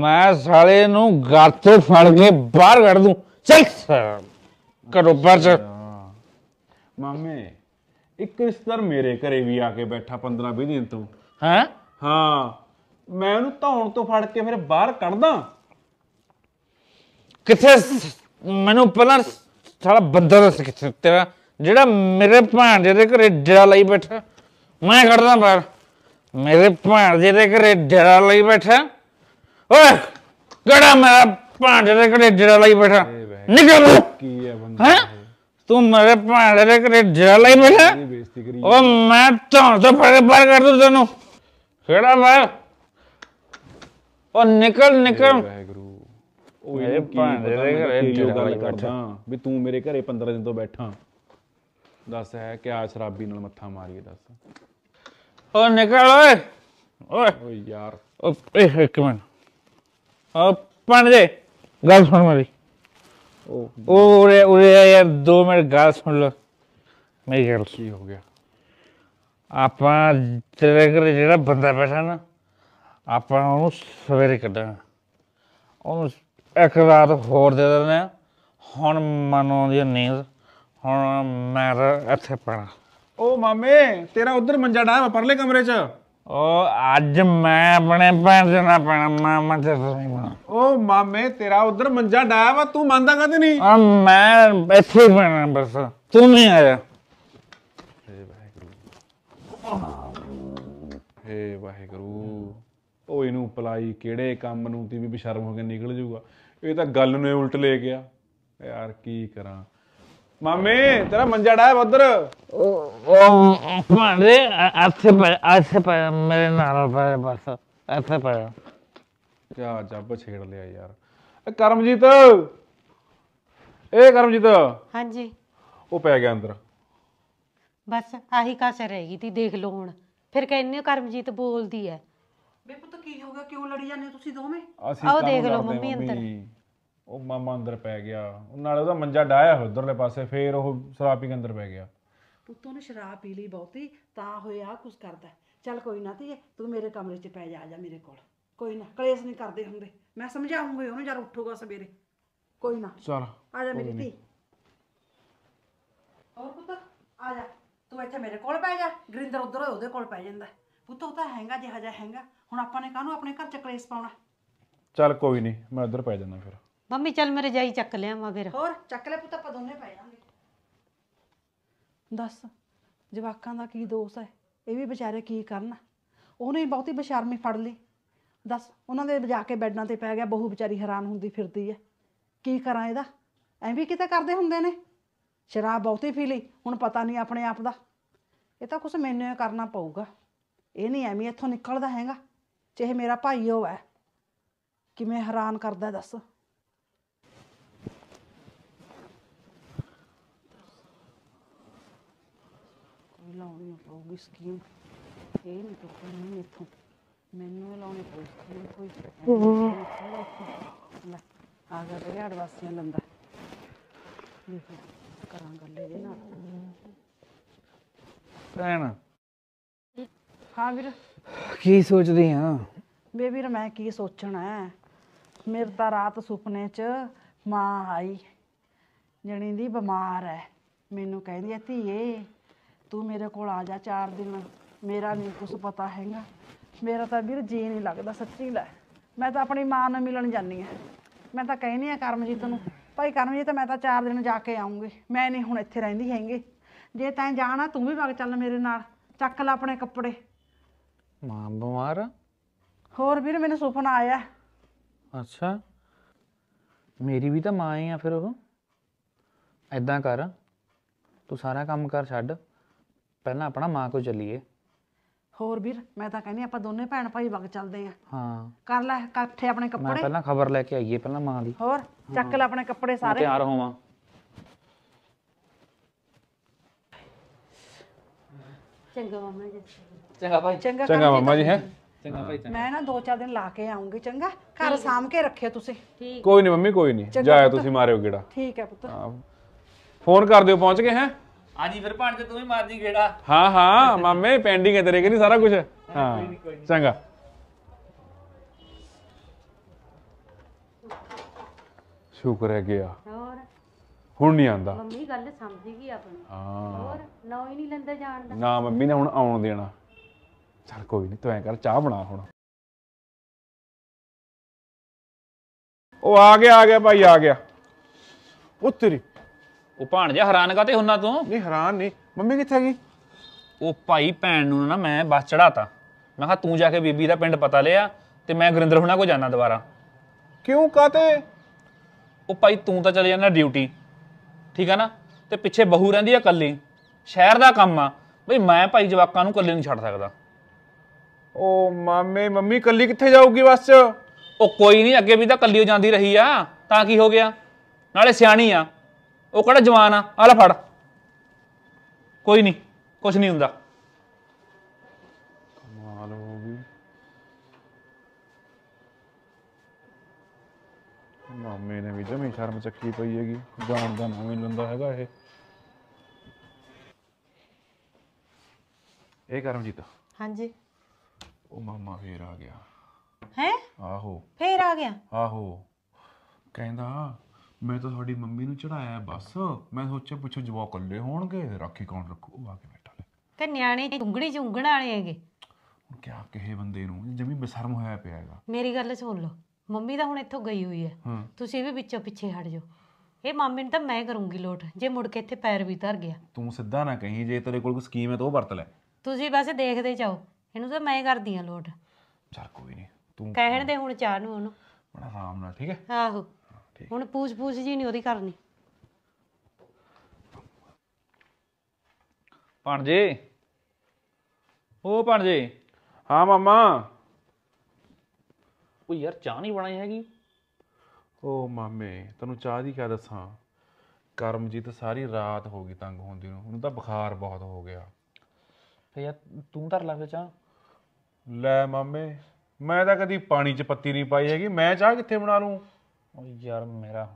ਮੈਂ ਸਾਲੇ ਨੂੰ ਗੱਤ ਫੜ ਕੇ ਬਾਹਰ ਕੱਢ ਦੂੰ ਚੱਲ ਕਰੋ ਪਰ ਚ ਮਾਮੇ ਇੱਕ ਰਿਸ਼ਤੇਦਾਰ ਮੇਰੇ ਘਰੇ ਵੀ ਆ ਕੇ ਬੈਠਾ 15 20 ਦਿਨ ਤੋਂ ਹੈ ਹਾਂ ਮੈਂ ਉਹਨੂੰ ਧੌਣ ਤੋਂ ਫੜ ਕੇ ਫਿਰ ਬਾਹਰ ਕੱਢਦਾ ਕਿੱਥੇ ਮੈਨੂੰ ਪਹਿਲਾਂ ਸਾਲਾ ਬੰਦਾ ਦੱਸ ਕਿੱਥੇ ਤੇਰਾ ਜਿਹੜਾ ਮੇਰੇ ਭੈਣ ਦੇ ਦੇ ਘਰੇ ਡੇਰਾ ਲਈ ਬੈਠਾ ਮੈਂ ਖੜਦਾ ਪਰ ਮੇਰੇ ਭੈਣ ਦੇ ਦੇ ਘਰੇ ਡੇਰਾ ਲਈ ਬੈਠਾ ਓਏ ਕਿਹੜਾ ਮੇਰਾ ਭੈਣ ਦੇ ਦੇ ਘਰੇ ਡੇਰਾ ਲਈ ਬੈਠਾ ਨਿਕਲ ਕੀ ਹੈ ਬੰਦਾ ਹੈ ਤੂੰ ਮੇਰੇ ਭੈਣ ਦੇ ਘਰੇ ਡੇਰਾ ਲਈ ਬੈਠਾ ਇਹ ਬੇਇੱਜ਼ਤੀ ਮੈਂ ਤਾਂ ਤੋਂ ਪਰੇ ਬਾਹਰ ਕਰ ਦੂੰ ਤੈਨੂੰ ਕਿਹੜਾ ਮੈਂ ਓ ਨਿਕਲ ਨਿਕਲ ਵਾਹਿਗੁਰੂ ਉਹ ਇਹ ਦੇ ਘਰੇ ਤੇਰੀ ਗੱਲ ਕਰਦਾ ਵੀ ਤੂੰ ਮੇਰੇ ਘਰੇ 15 ਦਿਨ ਤੋਂ ਬੈਠਾ ਦੱਸ ਹੈ ਕਿ ਆ ਸ਼ਰਾਬੀ ਨਾਲ ਮੱਥਾ ਮਾਰੀਏ ਦੱਸ ਓ ਨਿਕਲ ਓਏ ਓਏ ਯਾਰ ਓਏ ਇੱਕ ਮਿੰਟ ਆ ਪਣ ਗੱਲ ਸੁਣ ਮੇਰੀ ਓ ਓਰੇ ਓਰੇ ਯਾਰ 2 ਮਿੰਟ ਗੱਲ ਸੁਣ ਲੋ ਮੇਰੀ ਗੱਲ ਕੀ ਹੋ ਗਿਆ ਆਪਾਂ ਤੇਰੇ ਘਰ ਜਿਹੜਾ ਬੰਦਾ ਬੈਠਾ ਨਾ ਆਪਾਂ ਉਹਨੂੰ ਸਵੇਰੇ ਕੱਢਾਂ ਉਹਨੂੰ ਇੱਕ ਰਾਤ ਹੋਰ ਦੇ ਦਿੰਦੇ ਆ ਹੁਣ ਮਨ ਆਉਂਦੀ ਨੀਂਦ ਹੁਣ ਮੈਂ ਇੱਥੇ ਪੜਾ ਓ ਮਾਮੇ ਤੇਰਾ ਉਧਰ ਮੰਜਾ ਡਾਇਆ ਪਰਲੇ ਕਮਰੇ 'ਚ ਓ ਅੱਜ ਮੈਂ ਆਪਣੇ ਪੈਰ ਨਾ ਪੈਣਾ ਮੈਂ ਮੰਜੇ ਤੇ ਨਹੀਂ ਪੈਣਾ ਓ ਮਾਮੇ ਤੇਰਾ ਉਧਰ ਮੰਜਾ ਡਾਇਆ ਵਾ ਤੂੰ ਮੰਨਦਾ ਕਦੇ ਨਹੀਂ ਆ ਮੈਂ ਇੱਥੇ ਹੀ ਪੈਣਾ ਬਸ ਤੂੰ ਨਹੀਂ ਆਇਆ ਹੇ ਵਾਹਿਗੁਰੂ ਉਹ ਇਹਨੂੰ ਪਲਾਈ ਕਿਹੜੇ ਕੰਮ ਨੂੰ ਤੀ ਵੀ ਬਿਸ਼ਰਮ ਹੋ ਕੇ ਨਿਕਲ ਜਾਊਗਾ ਇਹ ਤਾਂ ਗੱਲ ਨੂੰ ਉਲਟ ਲੈ ਗਿਆ ਯਾਰ ਕੀ ਕਰਾਂ ਮਾਮੇ ਤੇਰਾ ਮੰਜਾ ਡਾਇਆ ਉਧਰ ਉਹ ਮਾਰੇ ਆਸੇ ਪਰ ਮੇਰੇ ਨਾਲ ਪਰ ਬਸ ਅੱਥੇ ਪਰ ਕਿਆ ਜੱਬ ਛੇੜ ਲਿਆ ਯਾਰ ਕਰਮਜੀਤ ਏ ਕਰਮਜੀਤ ਹਾਂਜੀ ਉਹ ਪੈ ਗਿਆ ਅੰਦਰ ਬਸ ਆਹੀ ਕਾਸੇ ਰਹਿ ਤੀ ਦੇਖ ਲੋ ਹੁਣ ਫਿਰ ਕਹਿੰਨੇ ਕਰਮਜੀਤ ਬੋਲਦੀ ਐ ਬੇ ਪੁੱਤ ਕੀ ਹੋ ਗਿਆ ਕਿਉਂ ਲੜੀ ਜਾਂਦੇ ਹੋ ਤੁਸੀਂ ਦੋਵੇਂ ਆਓ ਦੇਖ ਲਓ ਮੰਮੀ ਅੰਦਰ ਉਹ ਮਾਮਾ ਅੰਦਰ ਪੈ ਗਿਆ ਉਹ ਨਾਲ ਉਹਦਾ ਮੰਜਾ ਡਾਇਆ ਹੋਇਆ ਉਧਰਲੇ ਪਾਸੇ ਫੇਰ ਉਹ ਕੇ ਅੰਦਰ ਪੈ ਗਿਆ ਪੁੱਤ ਉਹਨੇ ਸ਼ਰਾਬ ਪੀ ਲਈ ਬਹੁਤੀ ਤਾਂ ਹੋਇਆ ਕੁਝ ਕਰਦਾ ਚੱਲ ਕੋਈ ਨਾ ਤੀਏ ਤੂੰ ਮੇਰੇ ਕਮਰੇ 'ਚ ਪੈ ਜਾ ਆ ਜਾ ਮੇਰੇ ਕੋਲ ਕੋਈ ਨਾ ਕਲੇਸ਼ ਨਹੀਂ ਕਰਦੇ ਹੁੰਦੇ ਮੈਂ ਸਮਝਾਉਂਗੀ ਉਹਨੂੰ ਜਦ ਉੱਠੂਗਾ ਸਵੇਰੇ ਕੋਈ ਨਾ ਚੱਲ ਆ ਜਾ ਮੇਰੀ ਧੀ ਹੋਰ ਪੁੱਤ ਆ ਜਾ ਤੂੰ ਇੱਥੇ ਮੇਰੇ ਕੋਲ ਪੈ ਜਾ ਗ੍ਰਿੰਦਰ ਉਧਰ ਉਹਦੇ ਕੋਲ ਪੈ ਜਾਂਦਾ ਪੁੱਤ ਉਹ ਤਾਂ ਹੈਗਾ ਜਿਹਾ ਜਿਹਾ ਹੈਗਾ ਹੁਣ ਆਪਾਂ ਨੇ ਕਾਹਨੂੰ ਆਪਣੇ ਘਰ ਚ ਕਲੇਸ਼ ਪਾਉਣਾ ਚੱਲ ਕੋਈ ਨਹੀਂ ਮੈਂ ਇੱਧਰ ਪੈ ਜਾਣਾ ਫਿਰ ਮੰਮੀ ਚੱਲ ਮੇਰੇ ਜਾਈ ਚੱਕ ਲਿਆਵਾਂ ਫਿਰ ਹੋਰ ਚੱਕ ਲੈ ਪੁੱਤ ਆਪਾਂ ਦੋਨੇ ਪੈ ਜਾਵਾਂਗੇ ਦੱਸ ਜਵਾਕਾਂ ਦਾ ਕੀ ਦੋਸ਼ ਹੈ ਇਹ ਵੀ ਵਿਚਾਰੇ ਕੀ ਕਰਨ ਉਹਨੇ ਹੀ ਬਹੁਤੀ ਬਿਸ਼ਰਮੀ ਫੜ ਲਈ ਦੱਸ ਉਹਨਾਂ ਦੇ ਜਾ ਕੇ ਬੈੱਡਾਂ ਤੇ ਪੈ ਗਿਆ ਬਹੂ ਵਿਚਾਰੀ ਹੈਰਾਨ ਹੁੰਦੀ ਫਿਰਦੀ ਹੈ ਕੀ ਕਰਾਂ ਇਹਦਾ ਐ ਵੀ ਕਿਤੇ ਕਰਦੇ ਹੁੰਦੇ ਨੇ ਸ਼ਰਾਬ ਬਹੁਤੀ ਪੀ ਲਈ ਹੁਣ ਪਤਾ ਨਹੀਂ ਆਪਣੇ ਆਪ ਦਾ ਇਹ ਤਾਂ ਕੁਝ ਮੈਨੂੰ ਕਰਨਾ ਪਊਗਾ ਇਹ ਨਹੀਂ ਐਵੇਂ ਇੱਥੋਂ ਨਿਕਲਦਾ ਹੈਗਾ ਚਾਹੇ ਮੇਰਾ ਭਾਈ ਹੋਵੇ ਕਿਵੇਂ ਹੈਰਾਨ ਕਰਦਾ ਦੱਸ ਕੋਈ ਲਾਉਣੀ ਪਊਗੀ ਸਕੀਮ ਇਹ ਨਹੀਂ ਟੁੱਟਣੀ ਇੱਥੋਂ ਮੈਨੂੰ ਹੀ ਲਾਉਣੀ ਪਊ ਸਕੀਮ ਕੋਈ ਆ ਗਿਆ ਰਿਆੜ ਵਾਸੀਆਂ ਲੰਦਾ ਦੇਖੋ ਕਰਾਂ ਗੱਲ ਇਹਦੇ ਨਾਲ ਭੈਣ ਹਾਂ ਵੀਰ ਕੀ ਸੋਚਦੀ ਆ ਬੇਬੀ ਵੀਰ ਮੈਂ ਕੀ ਸੋਚਣਾ ਹੈ ਮੇਰੇ ਤਾਂ ਰਾਤ ਸੁਪਨੇ 'ਚ ਮਾਂ ਆਈ ਜਣੀ ਦੀ ਬਿਮਾਰ ਹੈ ਮੈਨੂੰ ਕਹਿੰਦੀ ਐ ਧੀਏ ਤੂੰ ਮੇਰੇ ਕੋਲ ਆ ਜਾ ਚਾਰ ਦਿਨ ਮੇਰਾ ਨਹੀਂ ਕੁਝ ਪਤਾ ਹੈਗਾ ਮੇਰਾ ਤਾਂ ਵੀਰ ਜੀ ਨਹੀਂ ਲੱਗਦਾ ਸੱਚੀ ਲੈ ਮੈਂ ਤਾਂ ਆਪਣੀ ਮਾਂ ਨੂੰ ਮਿਲਣ ਜਾਨੀ ਆ ਮੈਂ ਤਾਂ ਕਹਿੰਦੀ ਆ ਕਰਮਜੀਤ ਨੂੰ ਭਾਈ ਕਰਮਜੀਤ ਮੈਂ ਤਾਂ ਚਾਰ ਦਿਨ ਜਾ ਕੇ ਆਉਂਗੀ ਮੈਂ ਨਹੀਂ ਹੁਣ ਇੱਥੇ ਰਹਿੰਦੀ ਹੈਗੀ ਜੇ ਤੈਂ ਜਾਣਾ ਤੂੰ ਵੀ ਵਗ ਚੱਲ ਮੇਰੇ ਨਾਲ ਚੱਕ ਲੈ ਆਪਣੇ ਕੱਪੜੇ ਮਾਂ ਬਿਮਾਰ ਹੋਰ ਵੀਰ ਮੈਨੂੰ ਸੁਪਨਾ ਆਇਆ ਅੱਛਾ ਮੇਰੀ ਵੀ ਤਾਂ ਮਾਂ ਹੀ ਆ ਫਿਰ ਉਹ ਐਦਾਂ ਕਰ ਤੂੰ ਸਾਰਾ ਕੰਮ ਕਰ ਛੱਡ ਪਹਿਲਾਂ ਆਪਣਾ ਮਾਂ ਕੋ ਚੱਲੀਏ ਹੋਰ ਵੀਰ ਮੈਂ ਤਾਂ ਕਹਿੰਦੀ ਆਪਾਂ ਦੋਨੇ ਭੈਣ ਭਾਈ ਵਗ ਚੱਲਦੇ ਆ ਹਾਂ ਕਰ ਲੈ ਇਕੱਠੇ ਆਪਣੇ ਕੱਪੜੇ ਮੈਂ ਪਹਿਲਾਂ ਖਬਰ ਲੈ ਕੇ ਆਈਏ ਪਹਿਲਾਂ ਮਾਂ ਦੀ ਹੋਰ ਚੱਕ ਲੈ ਆਪਣੇ ਕੱਪੜੇ ਸਾਰੇ ਤਿਆਰ ਹੋਵਾਂ ਚੰਗਾ ਮਾਮਾ ਜੀ ਚੰਗਾ ਭਾਈ ਚੰਗਾ ਚੰਗਾ ਮਮਾ ਜੀ ਹੈ ਚੰਗਾ ਭਾਈ ਚੰਗਾ ਮੈਂ ਨਾ ਦੋ ਚਾਰ ਦਿਨ ਲਾ ਕੇ ਆਉਂਗੀ ਚੰਗਾ ਘਰ ਸਾਮ ਕੇ ਰੱਖਿਓ ਤੁਸੀਂ ਠੀਕ ਕੋਈ ਨਹੀਂ ਮੰਮੀ ਕੋਈ ਨਹੀਂ ਜਾਇਆ ਤੁਸੀਂ ਮਾਰਿਓ ਗੇੜਾ ਠੀਕ ਹੈ ਪੁੱਤ ਹਾਂ। ਫੋਨ ਕਰ ਦਿਓ ਪਹੁੰਚ ਗਏ ਹੈ ਜੀ ਫਿਰ ਭਾਣ ਤੇ ਤੂੰ ਵੀ ਮਾਰ ਦੀ ਗੇੜਾ ਹਾਂ ਹਾਂ ਮਾਮੇ ਪੈਂਡਿੰਗ ਹੈ ਤੇਰੇ ਕਿ ਨਹੀਂ ਸਾਰਾ ਕੁਝ ਹਾਂ ਚੰਗਾ ਸ਼ੁਕਰ ਹੈ ਗਿਆ ਹੋਰ ਹੁਣ ਨਹੀਂ ਆਂਦਾ ਮੰਮੀ ਗੱਲ ਸਮਝ ਗਈ ਆਪਣੀ ਹਾਂ ਹੋਰ ਨਾ ਹੀ ਨਹੀਂ ਲੈਂਦਾ ਜਾਣਦਾ ਨਾ ਮੰਮੀ ਨੇ ਹੁਣ ਆਉਣ ਦੇਣਾ ਚੱਲ ਕੋਈ ਨਹੀਂ ਤੂੰ ਐਂ ਕਰ ਚਾਹ ਬਣਾ ਹੁਣ ਉਹ ਆ ਗਿਆ ਆ ਗਿਆ ਭਾਈ ਆ ਗਿਆ ਉਹ ਉਹ ਭਾਣਜਾ ਹੈਰਾਨ ਕਾ ਤੇ ਹੁੰਨਾ ਤੂੰ ਨਹੀਂ ਹੈਰਾਨ ਨਹੀਂ ਮੰਮੀ ਕਿੱਥੇ ਗਈ ਉਹ ਭਾਈ ਭੈਣ ਨੂੰ ਨਾ ਮੈਂ ਬਸ ਚੜਾਤਾ ਮੈਂ ਕਿਹਾ ਤੂੰ ਜਾ ਕੇ ਬੀਬੀ ਦਾ ਪਿੰਡ ਪਤਾ ਲਿਆ ਤੇ ਮੈਂ ਗੁਰਿੰਦਰ ਹੁਣਾ ਕੋ ਜਾਣਾ ਦੁਬਾਰਾ ਕਿਉਂ ਕਾਤੇ ਉਹ ਭਾਈ ਤੂੰ ਤਾਂ ਚਲੇ ਜਾਣਾ ਡਿਊਟੀ ਠੀਕ ਆ ਨਾ ਤੇ ਪਿੱਛੇ ਬਹੂ ਰਹਿੰਦੀ ਆ ਇਕੱਲੀ ਸ਼ਹਿਰ ਦਾ ਕੰਮ ਆ ਬਈ ਮੈਂ ਭਾਈ ਜਵਾਕਾਂ ਨੂੰ ਇਕੱਲੇ ਨਹੀਂ ਛੱਡ ਸਕਦਾ ਓ ਮਾਮੇ ਮੰਮੀ ਕੱਲੀ ਕਿੱਥੇ ਜਾਊਗੀ ਬੱਸ ਉਹ ਕੋਈ ਨਹੀਂ ਅੱਗੇ ਵੀ ਤਾਂ ਕੱਲੀ ਹੋ ਜਾਂਦੀ ਰਹੀ ਆ ਤਾਂ ਕੀ ਹੋ ਗਿਆ ਨਾਲੇ ਸਿਆਣੀ ਆ ਉਹ ਕਿਹੜਾ ਜਵਾਨ ਆ ਆ ਲੈ ਫੜ ਕੋਈ ਨਹੀਂ ਕੁਝ ਨਹੀਂ ਹੁੰਦਾ ਕਮਾਲ ਹੋ ਗਈ ਮਾਮੇ ਨੇ ਵੀ ਜਮੀ ਸ਼ਰਮ ਚੱਕੀ ਪਈ ਹੈਗੀ ਜਾਣ ਦਾ ਨਾ ਹੀ ਲੰਦਾ ਹੈਗਾ ਇਹ ਇਹ ਕਰਮਜੀਤ ਹਾਂਜੀ ਉਹ ਮਾਮਾ ਫੇਰ ਆ ਗਿਆ ਹੈ ਆਹੋ ਫੇਰ ਆ ਗਿਆ ਆਹੋ ਕਹਿੰਦਾ ਮੈਂ ਤਾਂ ਤੁਹਾਡੀ ਮੰਮੀ ਨੂੰ ਚੜਾਇਆ ਬਸ ਮੈਂ ਸੋਚਿਆ ਪੁੱਛੋ ਜਵਾਬ ਕੱਲੇ ਹੋਣਗੇ ਰਾਖੀ ਕੌਣ ਰੱਖੂ ਆ ਕੇ ਬੈਠਾ ਲੈ ਕਿ ਨਿਆਣੇ ਉਂਗੜੀ ਚ ਵਾਲੇ ਹੈਗੇ ਹੁਣ ਕਿਆ ਕਹੇ ਬੰਦੇ ਨੂੰ ਜਮੀ ਬਸਰਮ ਹੋਇਆ ਪਿਆ ਹੈਗਾ ਮੇਰੀ ਗੱਲ ਸੁਣ ਲਓ ਮੰਮੀ ਤਾਂ ਹੁਣ ਇੱਥੋਂ ਗਈ ਹੋਈ ਹੈ ਤੁਸੀਂ ਵੀ ਵਿੱਚੋਂ ਪਿੱਛੇ ਹਟ ਜਾਓ ਇਹ ਮਾਮੇ ਨੂੰ ਤਾਂ ਮੈਂ ਕਰੂੰਗੀ ਲੋਟ ਜੇ ਮੁੜ ਕੇ ਇੱਥੇ ਪੈਰ ਵੀ ਧਰ ਗਿਆ ਤੂੰ ਸਿੱਧਾ ਨਾ ਕਹੀਂ ਜੇ ਤੇਰੇ ਕੋਲ ਕੋਈ ਸਕੀਮ ਹੈ ਤਾਂ ਉਹ ਵਰਤ ਲੈ ਤੁਸੀਂ ਬਸ ਦੇਖਦੇ ਜਾਓ ਇਹਨੂੰ ਤਾਂ ਮੈਂ ਕਰਦੀ ਆ ਲੋਟ ਚਲ ਕੋਈ ਨਹੀਂ ਤੂੰ ਕਹਿਣ ਦੇ ਹੁਣ ਚਾਹ ਨੂੰ ਉਹਨੂੰ ਬੜਾ ਆਰਾਮ ਨਾਲ ਠੀਕ ਹੈ ਆਹੋ ਹੁਣ ਪੂਛ ਪੂਛ ਜੀ ਨਹੀਂ ਉਹਦੀ ਕਰਨੀ ਪਣ ਉਹ ਪਣ ਜੀ ਹਾਂ ਮਾਮਾ ਉਹ ਯਾਰ ਚਾਹ ਨਹੀਂ ਬਣਾਈ ਹੈਗੀ ਓ ਮਾਮੇ ਤੈਨੂੰ ਚਾਹ ਦੀ ਕਿਆ ਦੱਸਾਂ ਕਰਮਜੀਤ ਸਾਰੀ ਰਾਤ ਹੋ ਗਈ ਤੰਗ ਹੁੰਦੀ ਨੂੰ ਉਹਨੂੰ ਤਾਂ ਬੁਖਾਰ ਬਹੁਤ ਹੋ ਗਿਆ ਤੇ ਯਾਰ ਤੂੰ ਧਰ ਲੈ ਫੇ ਚਾਹ ਲੈ ਮਾਮੇ ਮੈਂ ਤਾਂ ਕਦੀ ਪਾਣੀ 'ਚ ਪੱਤੀ ਨਹੀਂ ਪਾਈ ਹੈਗੀ ਮੈਂ ਚਾਹ ਕਿੱਥੇ ਬਣਾ ਲੂੰ ਓਏ ਯਾਰ ਮੇਰਾ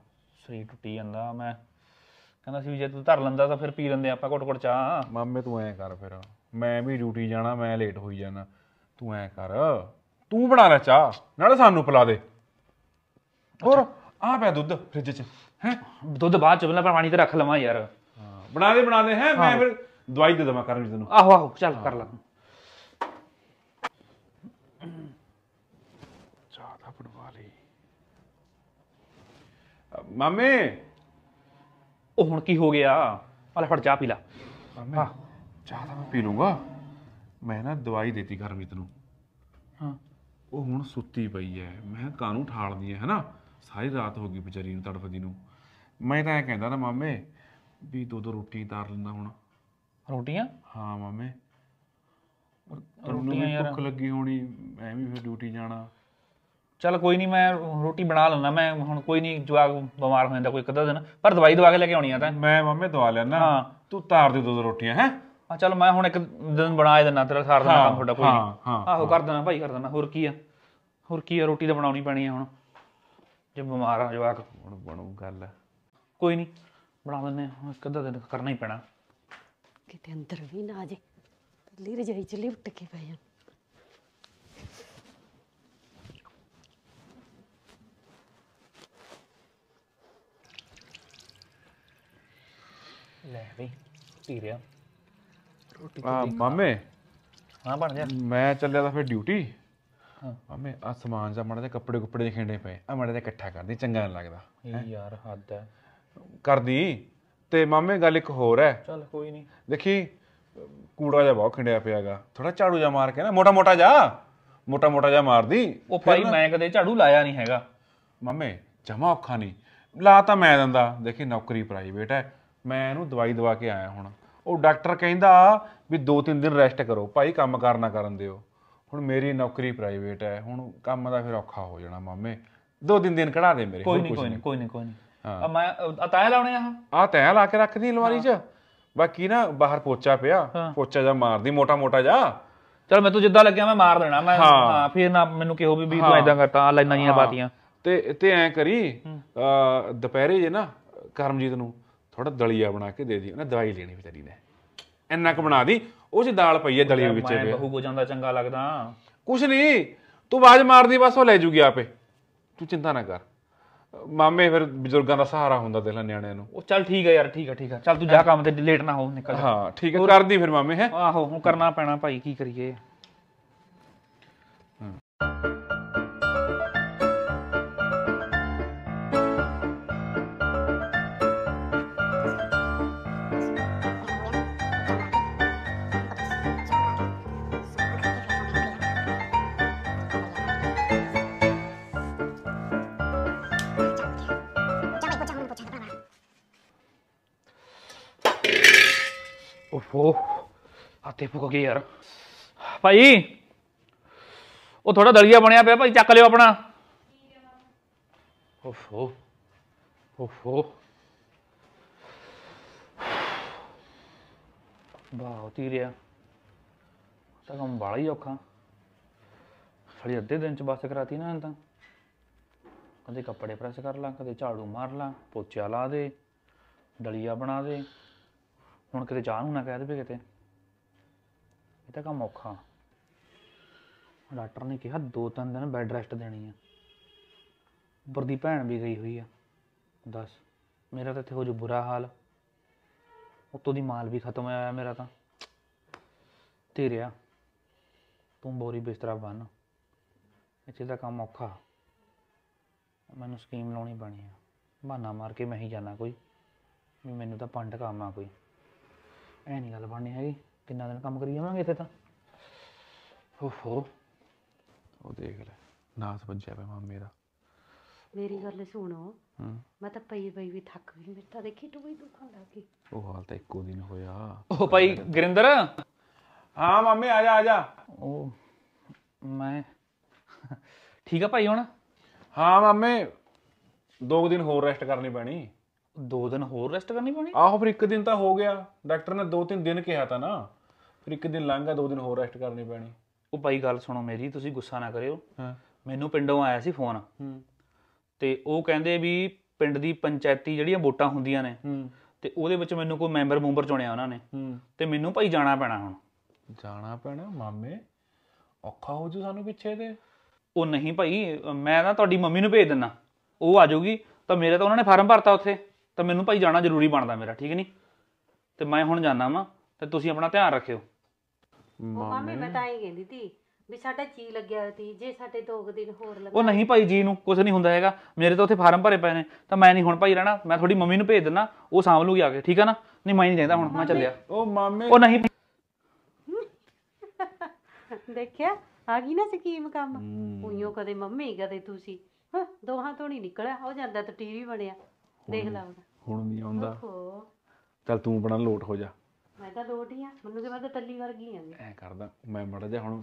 ਸਰੀਰ ਟੁੱਟੀ ਜਾਂਦਾ ਮੈਂ ਕਹਿੰਦਾ ਸੀ ਜੇ ਤੂੰ ਧਰ ਲੈਂਦਾ ਤਾਂ ਫਿਰ ਪੀ ਲੈਂਦੇ ਆਪਾਂ ਘੁੱਟ-ਘੁੱਟ ਚਾਹ ਮਾਮੇ ਤੂੰ ਐਂ ਕਰ ਫਿਰ ਮੈਂ ਵੀ ਡਿਊਟੀ ਜਾਣਾ ਮੈਂ ਲੇਟ ਹੋਈ ਜਾਣਾ ਤੂੰ ਐਂ ਕਰ ਤੂੰ ਬਣਾ ਲੈ ਚਾਹ ਨਾਲੇ ਸਾਨੂੰ ਪਿਲਾ ਦੇ ਹੋਰ ਆ ਪਿਆ ਦੁੱਧ ਫ੍ਰਿਜ 'ਚ ਹੈ ਦੁੱਧ ਬਾਅਦ ਚ ਬਣਾ ਪਰ ਪਾਣੀ ਤੇ ਰੱਖ ਲਵਾਂ ਯਾਰ ਬਣਾ ਦੇ ਬਣਾ ਦੇ ਹੈ ਮੈਂ ਫਿਰ ਦਵਾਈ ਦੇ ਦਵਾਂ ਕਰਨ ਜੀ ਤੈਨੂੰ ਆਹੋ ਆਹੋ ਚੱਲ ਕਰ ਲਾ ਮਾਮੇ ਉਹ ਹੁਣ ਕੀ ਹੋ ਗਿਆ ਆ ਲੈ ਫੜ ਚਾਹ ਪੀ ਲਾ ਮਾਮੇ ਚਾਹ ਤਾਂ ਮੈਂ ਪੀ ਲੂੰਗਾ ਮੈਂ ਨਾ ਦਵਾਈ ਦਿੱਤੀ ਗਰਮੀਤ ਨੂੰ ਹਾਂ ਉਹ ਹੁਣ ਸੁੱਤੀ ਪਈ ਐ ਮੈਂ ਕਾਨੂੰ ਠਾਲਦੀ ਐ ਹਨਾ ਸਾਰੀ ਰਾਤ ਹੋ ਗਈ ਵਿਚਾਰੀ ਨੂੰ ਤੜਫਦੀ ਨੂੰ ਮੈਂ ਤਾਂ ਐ ਕਹਿੰਦਾ ਨਾ ਮਾਮੇ ਵੀ ਦੋ ਦੋ ਰੋਟੀ ਤਾਰ ਲੈਂਦਾ ਹੁਣ ਰੋਟੀਆਂ ਹਾਂ ਮਾਮੇ ਰੋਟੀਆਂ ਯਾਰ ਭੁੱਖ ਲੱਗੀ ਹੋਣੀ ਐਵੇਂ ਫਿਰ ਡਿਊਟੀ ਜਾਣਾ ਚਲ ਕੋਈ ਨਹੀਂ ਮੈਂ ਰੋਟੀ ਬਣਾ ਲੈਣਾ ਮੈਂ ਹੁਣ ਕੋਈ ਨਹੀਂ ਜਵਾਗ ਬਿਮਾਰ ਹੋ ਜਾਂਦਾ ਕੋਈ ਕਦਾ ਦਿਨ ਪਰ ਦਵਾਈ ਦਵਾ ਕੇ ਲੈ ਕੇ ਆਉਣੀ ਆ ਤਾਂ ਮੈਂ ਮੰਮੇ ਦਵਾ ਲੈਣਾ ਹਾਂ ਤੂੰ ਤਾਰ ਦੇ ਦੋ ਦੋ ਰੋਟੀਆਂ ਹੈ ਆ ਚਲ ਮੈਂ ਹੁਣ ਇੱਕ ਦਿਨ ਬਣਾ ਹੀ ਤੇਰਾ ਸਾਰ ਦਾ ਕੰਮ ਤੁਹਾਡਾ ਕੋਈ ਨਹੀਂ ਆਹੋ ਕਰ ਦੇਣਾ ਭਾਈ ਕਰ ਦੇਣਾ ਹੋਰ ਕੀ ਆ ਹੋਰ ਕੀ ਆ ਰੋਟੀ ਤਾਂ ਬਣਾਉਣੀ ਪੈਣੀ ਆ ਹੁਣ ਜੇ ਬਿਮਾਰ ਆ ਜਵਾਕ ਹੁਣ ਬਣੂ ਗੱਲ ਕੋਈ ਨਹੀਂ ਬਣਾ ਦਿੰਨੇ ਹੁਣ ਇੱਕ ਅੱਧਾ ਦਿਨ ਕਰਨਾ ਹੀ ਪੈਣਾ ਕਿਤੇ ਅੰਦਰ ਵੀ ਨਾ ਆ ਜੇ ਲੀਰ ਜਾਈ ਚ ਉੱਟ ਕੇ ਪਏ ਜਾਣ ਲੈ ਵੀ ਪੀ ਰਿਆ ਰੋਟੀ ਆ ਮਾਮੇ ਹਾਂ ਬਣ ਜਾ ਮੈਂ ਚੱਲਿਆ ਤਾਂ ਫਿਰ ਡਿਊਟੀ ਹਾਂ ਮਾਮੇ ਆ ਸਮਾਨ ਜਾ ਮੜਾ ਦੇ ਕੱਪੜੇ ਕੁੱਪੜੇ ਖਿੰਡੇ ਪਏ ਆ ਮੜਾ ਦੇ ਇਕੱਠਾ ਕਰਦੀ ਚੰਗਾ ਨਹੀਂ ਲੱਗਦਾ ਯਾਰ ਹੱਦ ਹੈ ਕਰਦੀ ਤੇ ਮਾਮੇ ਗੱਲ ਇੱਕ ਹੋਰ ਹੈ ਚੱਲ ਕੋਈ ਨਹੀਂ ਦੇਖੀ ਕੂੜਾ ਜਾ ਬਹੁਤ ਖਿੰਡਿਆ ਪਿਆਗਾ ਥੋੜਾ ਝਾੜੂ ਜਾ ਮਾਰ ਕੇ ਨਾ ਮੋਟਾ ਮੋਟਾ ਜਾ ਮੋਟਾ ਮੋਟਾ ਜਾ ਮਾਰਦੀ ਉਹ ਭਾਈ ਮੈਂ ਕਦੇ ਝਾੜੂ ਲਾਇਆ ਨਹੀਂ ਹੈਗਾ ਮਾਮੇ ਜਮਾ ਔਖਾ ਨਹੀਂ ਲਾ ਤਾਂ ਮੈਂ ਦਿੰਦਾ ਦੇਖੀ ਨੌਕਰੀ ਪ੍ਰਾਈਵੇਟ ਹੈ ਮੈਂ ਇਹਨੂੰ ਦਵਾਈ ਦਵਾ ਕੇ ਆਇਆ ਹੁਣ ਉਹ ਡਾਕਟਰ ਕਹਿੰਦਾ ਵੀ 2-3 ਦਿਨ ਰੈਸਟ ਕਰੋ ਭਾਈ ਕੰਮ ਕਰਨਾ ਕਰਨ ਦਿਓ ਹੁਣ ਮੇਰੀ ਨੌਕਰੀ ਪ੍ਰਾਈਵੇਟ ਹੈ ਹੁਣ ਕੰਮ ਦਾ ਫਿਰ ਔਖਾ ਹੋ ਜਾਣਾ ਮਾਮੇ ਦੋ ਦਿਨ ਦਿਨ ਕਢਾ ਦੇ ਮੇਰੇ ਕੋਈ ਨਹੀਂ ਕੋਈ ਨਹੀਂ ਕੋਈ ਨਹੀਂ ਕੋਈ ਨਹੀਂ ਮੈਂ ਆ ਲਾਉਣੇ ਆ ਆ ਤੈਅ ਲਾ ਕੇ ਰੱਖਦੀ ਅਲਮਾਰੀ 'ਚ ਬਾਕੀ ਨਾ ਬਾਹਰ ਪੋਚਾ ਪਿਆ ਪੋਚਾ ਜਾਂ ਮਾਰਦੀ ਮੋਟਾ ਮੋਟਾ ਜਾ ਚਲ ਮੈਂ ਤੂੰ ਜਿੱਦਾਂ ਲੱਗਿਆ ਮੈਂ ਮਾਰ ਦੇਣਾ ਮੈਂ ਹਾਂ ਫਿਰ ਨਾ ਮੈਨੂੰ ਕਿਹੋ ਵੀ ਵੀ ਤੂੰ ਐਦਾਂ ਕਰਤਾ ਆ ਲਾਈਨਾਂ ਆ ਬਾਤੀਆਂ ਤੇ ਤੇ ਐ ਕਰੀ ਦੁਪਹਿਰੇ ਜੇ ਨਾ ਕਰਮਜੀਤ ਨੂੰ ਥੋੜਾ ਦਲੀਆ ਬਣਾ ਕੇ ਦੇ ਦੀ ਉਹਨੇ ਦਵਾਈ ਲੈਣੀ ਵਿਚਾਰੀ ਨੇ ਇੰਨਾ ਕੁ ਬਣਾ ਦੀ ਉਹ ਚ ਦਾਲ ਪਈ ਹੈ ਦਲੀਏ ਵਿੱਚ ਮੈਂ ਬਹੂ ਕੋ ਜਾਂਦਾ ਚੰਗਾ ਲੱਗਦਾ ਕੁਛ ਨਹੀਂ ਤੂੰ ਆਵਾਜ਼ ਮਾਰਦੀ ਬਸ ਉਹ ਲੈ ਜੂਗੀ ਆਪੇ ਤੂੰ ਚਿੰਤਾ ਨਾ ਕਰ ਮਾਮੇ ਫਿਰ ਬਜ਼ੁਰਗਾਂ ਦਾ ਸਹਾਰਾ ਹੁੰਦਾ ਦੇਖ ਲੈ ਨਿਆਣਿਆਂ ਨੂੰ ਉਹ ਚੱਲ ਠੀਕ ਹੈ ਯਾਰ ਠੀਕ ਹੈ ਠੀਕ ਹੈ ਚੱਲ ਤੂੰ ਜਾ ਕੰਮ ਤੇ ਲੇਟ ਨਾ ਹੋ ਨਿਕਲ ਹਾਂ ਠੀਕ ਹੈ ਕਰਦੀ ਫਿਰ ਮਾਮੇ ਹੈ ਆਹੋ ਹੁਣ ਕਰਨਾ ਪੈਣਾ ਭਾਈ ਕੀ ਕਰੀਏ ਓਹ ਤੇ ਫੁੱਕ ਗਿਆ ਯਾਰ ਭਾਈ ਉਹ ਥੋੜਾ ਦਲੀਆ ਬਣਿਆ ਪਿਆ ਭਾਈ ਚੱਕ ਲਿਓ ਆਪਣਾ ਓਫੋ ਓਫੋ ਬਹੁਤ ਤੀ ਰਿਆ ਤਾਂ ਕੰਮ ਬਾਲਾ ਹੀ ਔਖਾ ਫੜੀ ਅੱਧੇ ਦਿਨ ਚ ਬਸ ਕਰਾਤੀ ਨਾ ਤਾਂ ਕਦੇ ਕੱਪੜੇ ਪ੍ਰੈਸ ਕਰ ਲਾਂ ਕਦੇ ਝਾੜੂ ਮਾਰ ਲਾਂ ਪੋਚਾ ਲਾ ਦੇ ਦਲੀਆ ਬਣਾ ਦੇ ਹੁਣ ਕਿਤੇ ਜਾਣ ਹੁਣਾ ਕਹਿ ਦੇਵੇ ਕਿਤੇ ਇਹ ਤਾਂ ਕੰਮ ਔਖਾ ਡਾਕਟਰ ਨੇ ਕਿਹਾ ਦੋ ਤਿੰਨ ਦਿਨ ਬੈੱਡ ਰੈਸਟ ਦੇਣੀ ਆ ਉੱਪਰ ਦੀ ਭੈਣ ਵੀ ਗਈ ਹੋਈ ਆ ਦੱਸ ਮੇਰਾ ਤਾਂ ਇੱਥੇ ਹੋ ਜੋ ਬੁਰਾ ਹਾਲ ਉੱਤੋਂ ਦੀ ਮਾਲ ਵੀ ਖਤਮ ਹੋਇਆ ਮੇਰਾ ਤਾਂ ਤੇ ਰਿਆ ਤੂੰ ਬੋਰੀ ਬਿਸਤਰਾ ਬੰਨ ਇੱਥੇ ਦਾ ਕੰਮ ਔਖਾ ਮੈਨੂੰ ਸਕੀਮ ਲਾਉਣੀ ਬਣੀ ਆ ਬਹਾਨਾ ਮਾਰ ਕੇ ਮੈਂ ਹੀ ਜਾਣਾ ਕੋਈ ਵੀ ਮੈਨੂੰ ਤਾਂ ਪੰਡ ਕੰਮ ਆ ਕੋਈ ਐ ਨਹੀਂ ਗੱਲ ਬਣਨੀ ਹੈਗੀ ਕਿੰਨਾ ਦਿਨ ਕੰਮ ਕਰੀ ਜਾਵਾਂਗੇ ਇੱਥੇ ਤਾਂ ਓਹੋ ਉਹ ਦੇਖ ਲੈ ਨਾਸ ਵੱਜਿਆ ਪਿਆ ਮਾਂ ਮੇਰਾ ਮੇਰੀ ਗੱਲ ਸੁਣੋ ਹੂੰ ਮੈਂ ਤਾਂ ਪਈ ਪਈ ਵੀ ਥੱਕ ਗਈ ਮੇਰੇ ਤਾਂ ਦੇਖੀ ਵੀ ਦੁਖਣ ਲੱਗ ਕੀ ਉਹ ਹਾਲ ਤਾਂ ਇੱਕੋ ਦਿਨ ਹੋਇਆ ਉਹ ਭਾਈ ਗੁਰਿੰਦਰ ਹਾਂ ਮਾਮੇ ਆ ਜਾ ਆ ਜਾ ਉਹ ਮੈਂ ਠੀਕ ਆ ਭਾਈ ਹੁਣ ਹਾਂ ਮਾਮੇ ਦੋ ਦਿਨ ਹੋਰ ਰੈਸਟ ਕਰਨੀ ਪੈਣੀ ਦੋ ਦਿਨ ਹੋਰ ਰੈਸਟ ਕਰਨੀ ਪਣੀ ਆਹੋ ਫਿਰ ਇੱਕ ਦਿਨ ਤਾਂ ਹੋ ਗਿਆ ਡਾਕਟਰ ਨੇ ਦੋ ਤਿੰਨ ਦਿਨ ਕਿਹਾ ਤਾਂ ਨਾ ਫਿਰ ਇੱਕ ਦਿਨ ਲੰਘ ਗਿਆ ਦੋ ਦਿਨ ਹੋਰ ਰੈਸਟ ਕਰਨੀ ਪੈਣੀ ਉਹ ਭਾਈ ਗੱਲ ਸੁਣੋ ਮੇਰੀ ਤੁਸੀਂ ਗੁੱਸਾ ਨਾ ਕਰਿਓ ਮੈਨੂੰ ਪਿੰਡੋਂ ਆਇਆ ਸੀ ਫੋਨ ਹੂੰ ਤੇ ਉਹ ਕਹਿੰਦੇ ਵੀ ਪਿੰਡ ਦੀ ਪੰਚਾਇਤੀ ਜਿਹੜੀਆਂ ਵੋਟਾਂ ਹੁੰਦੀਆਂ ਨੇ ਤੇ ਉਹਦੇ ਵਿੱਚ ਮੈਨੂੰ ਕੋਈ ਮੈਂਬਰ ਮੂੰਬਰ ਚੁਣਿਆ ਉਹਨਾਂ ਨੇ ਤੇ ਮੈਨੂੰ ਭਾਈ ਜਾਣਾ ਪੈਣਾ ਹੁਣ ਜਾਣਾ ਪੈਣਾ ਮਾਮੇ ਔਖਾ ਹੋ ਜੂ ਸਾਨੂੰ ਪਿੱਛੇ ਦੇ ਉਹ ਨਹੀਂ ਭਾਈ ਮੈਂ ਨਾ ਤੁਹਾਡੀ ਮੰਮੀ ਨੂੰ ਭੇਜ ਦਿੰਨਾ ਉਹ ਆ ਜਾਊਗੀ ਤਾਂ ਮੇਰੇ ਤਾਂ ਉਹਨਾਂ ਨੇ ਫਾਰਮ ਭਰਤਾ ਉੱਥੇ ਤਾਂ ਮੈਨੂੰ ਭਾਈ ਜਾਣਾ ਜ਼ਰੂਰੀ ਬਣਦਾ ਮੇਰਾ ਠੀਕ ਨਹੀਂ ਤੇ ਮੈਂ ਹੁਣ ਜਾਣਾ ਵਾਂ ਤੇ ਤੁਸੀਂ ਆਪਣਾ ਧਿਆਨ ਰੱਖਿਓ ਉਹ ਮਾਮੀ ਹੀ ਕਹਿੰਦੀ ਸੀ ਵੀ ਸਾਡਾ ਜੀ ਲੱਗਿਆ ਸੀ ਜੇ ਸਾਡੇ ਦੋ ਦਿਨ ਹੋਰ ਲੱਗਾ ਉਹ ਨਹੀਂ ਭਾਈ ਜੀ ਨੂੰ ਕੁਝ ਨਹੀਂ ਹੁੰਦਾ ਹੈਗਾ ਮੇਰੇ ਤਾਂ ਉੱਥੇ ਫਾਰਮ ਭਰੇ ਪਏ ਨੇ ਤਾਂ ਮੈਂ ਨਹੀਂ ਹੁਣ ਭਾਈ ਰਹਿਣਾ ਮੈਂ ਤੁਹਾਡੀ ਮੰਮੀ ਨੂੰ ਭੇਜ ਦਿੰਦਾ ਉਹ ਸਾਂਭ ਲੂਗੀ ਆ ਕੇ ਠੀਕ ਹੈ ਨਾ ਨਹੀਂ ਮੈਂ ਨਹੀਂ ਜਾਂਦਾ ਹੁਣ ਮੈਂ ਚੱਲਿਆ ਉਹ ਮਾਮੇ ਉਹ ਨਹੀਂ ਦੇਖਿਆ ਆ ਗਈ ਨਾ ਸਕੀਮ ਕੰਮ ਉਈਓ ਕਦੇ ਮੰਮੀ ਕਦੇ ਤੁਸੀਂ ਹਾਂ, ਦੋਹਾਂ ਤੋਂ ਨਹੀਂ ਨਿਕਲਿਆ ਉਹ ਜਾਂਦਾ ਤਾਂ ਟੀਵੀ ਬਣਿਆ ਦੇਖ ਲਾ ਹੁਣ ਨਹੀਂ ਆਉਂਦਾ ਚੱਲ ਤੂੰ ਆਪਣਾ ਲੋਟ ਹੋ ਜਾ ਮੈਂ ਤਾਂ ਲੋਟ ਹੀ ਆ ਮੈਨੂੰ ਤੇ ਮੈਂ ਤਾਂ ਟੱਲੀ ਵਰਗੀ ਆ ਐ ਕਰਦਾ ਮੈਂ ਮੜਾ ਜਾ ਹੁਣ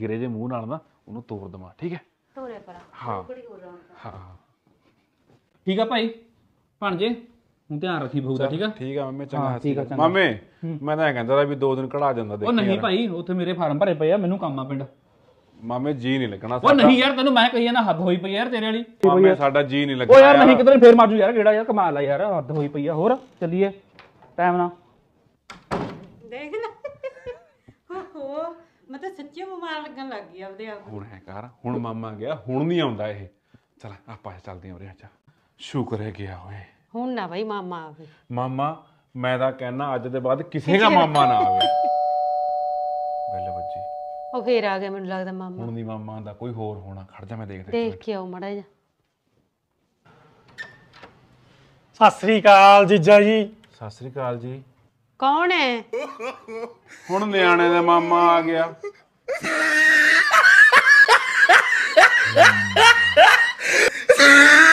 ਗਿਰੇ ਜੇ ਮੂੰਹ ਨਾਲ ਨਾ ਉਹਨੂੰ ਤੋੜ ਦਵਾਂ ਠੀਕ ਹੈ ਤੋੜੇ ਪਰ ਹਾਂ। ਕੁੜੀ ਹੋ ਰਹਾ ਹਾਂ ਠੀਕ ਆ ਭਾਈ ਜੇ ਹੁਣ ਧਿਆਨ ਰੱਖੀ ਬਹੁਤਾ ਠੀਕ ਆ ਠੀਕ ਆ ਮੰਮੇ ਚੰਗਾ ਹਾਂ, ਠੀਕ ਆ, ਚੰਗਾ। ਮੈਂ ਤਾਂ ਐਂ ਕਹਿੰਦਾ ਤਾ ਵੀ ਦੋ ਦਿਨ ਕਢਾ ਜਾਂਦਾ ਉਹ ਨਹੀਂ ਭਾਈ ਉੱਥੇ ਮੇਰੇ ਫਾਰਮ ਭਰੇ ਪਏ ਆ ਮੈਨੂੰ ਕੰਮ ਆ ਪਿੰਡ ਮਾਮੇ ਜੀ ਨਹੀਂ ਲੱਗਣਾ ਉਹ ਨਹੀਂ ਯਾਰ ਤੈਨੂੰ ਮੈਂ ਕਹੀ ਜਾਂਦਾ ਹੱਦ ਹੋਈ ਪਈ ਯਾਰ ਤੇਰੇ ਵਾਲੀ ਮਾਮੇ ਸਾਡਾ ਜੀ ਨਹੀਂ ਲੱਗਣਾ ਉਹ ਯਾਰ ਨਹੀਂ ਕਿਤੇ ਫੇਰ ਜੂ ਯਾਰ ਕਿਹੜਾ ਯਾਰ ਕਮਾਲ ਆ ਯਾਰ ਹੱਦ ਹੋਈ ਪਈ ਆ ਹੋਰ ਚੱਲੀਏ ਟਾਈਮ ਨਾਲ ਦੇਖ ਲੈ ਹੋ ਮੈਂ ਤਾਂ ਸੱਚੀ ਬਿਮਾਰ ਲੱਗਣ ਲੱਗ ਗਈ ਆਪਦੇ ਆਪ ਹੁਣ ਹੈ ਕਰ ਹੁਣ ਮਾਮਾ ਗਿਆ ਹੁਣ ਨਹੀਂ ਆਉਂਦਾ ਇਹ ਚਲ ਆਪਾਂ ਚੱਲਦੇ ਹਾਂ ਉਰੇ ਅੱਛਾ ਸ਼ੁਕਰ ਹੈ ਗਿਆ ਓਏ ਹੁਣ ਨਾ ਭਾਈ ਮਾਮਾ ਆਵੇ ਮਾਮਾ ਮੈਂ ਤਾਂ ਕਹਿਣਾ ਅੱਜ ਦੇ ਬਾਅਦ ਕਿਸੇ ਦਾ ਮਾਮਾ ਨਾ ਆਵੇ ਉਹ ਫੇਰ ਆ ਗਿਆ ਮੈਨੂੰ ਲੱਗਦਾ ਮਾਮਾ ਹੁਣ ਦੀ ਮਾਮਾ ਦਾ ਕੋਈ ਹੋਰ ਹੋਣਾ ਖੜ ਜਾ ਮੈਂ ਦੇ ਦੇਖ ਕੇ ਆਉ ਮੜਾ ਜਾ ਸਤਿ ਸ੍ਰੀ ਅਕਾਲ ਜੀਜਾ ਜੀ ਸਤਿ ਸ੍ਰੀ ਅਕਾਲ ਜੀ ਕੌਣ ਹੈ ਹੁਣ ਨਿਆਣੇ ਦਾ ਮਾਮਾ ਆ ਗਿਆ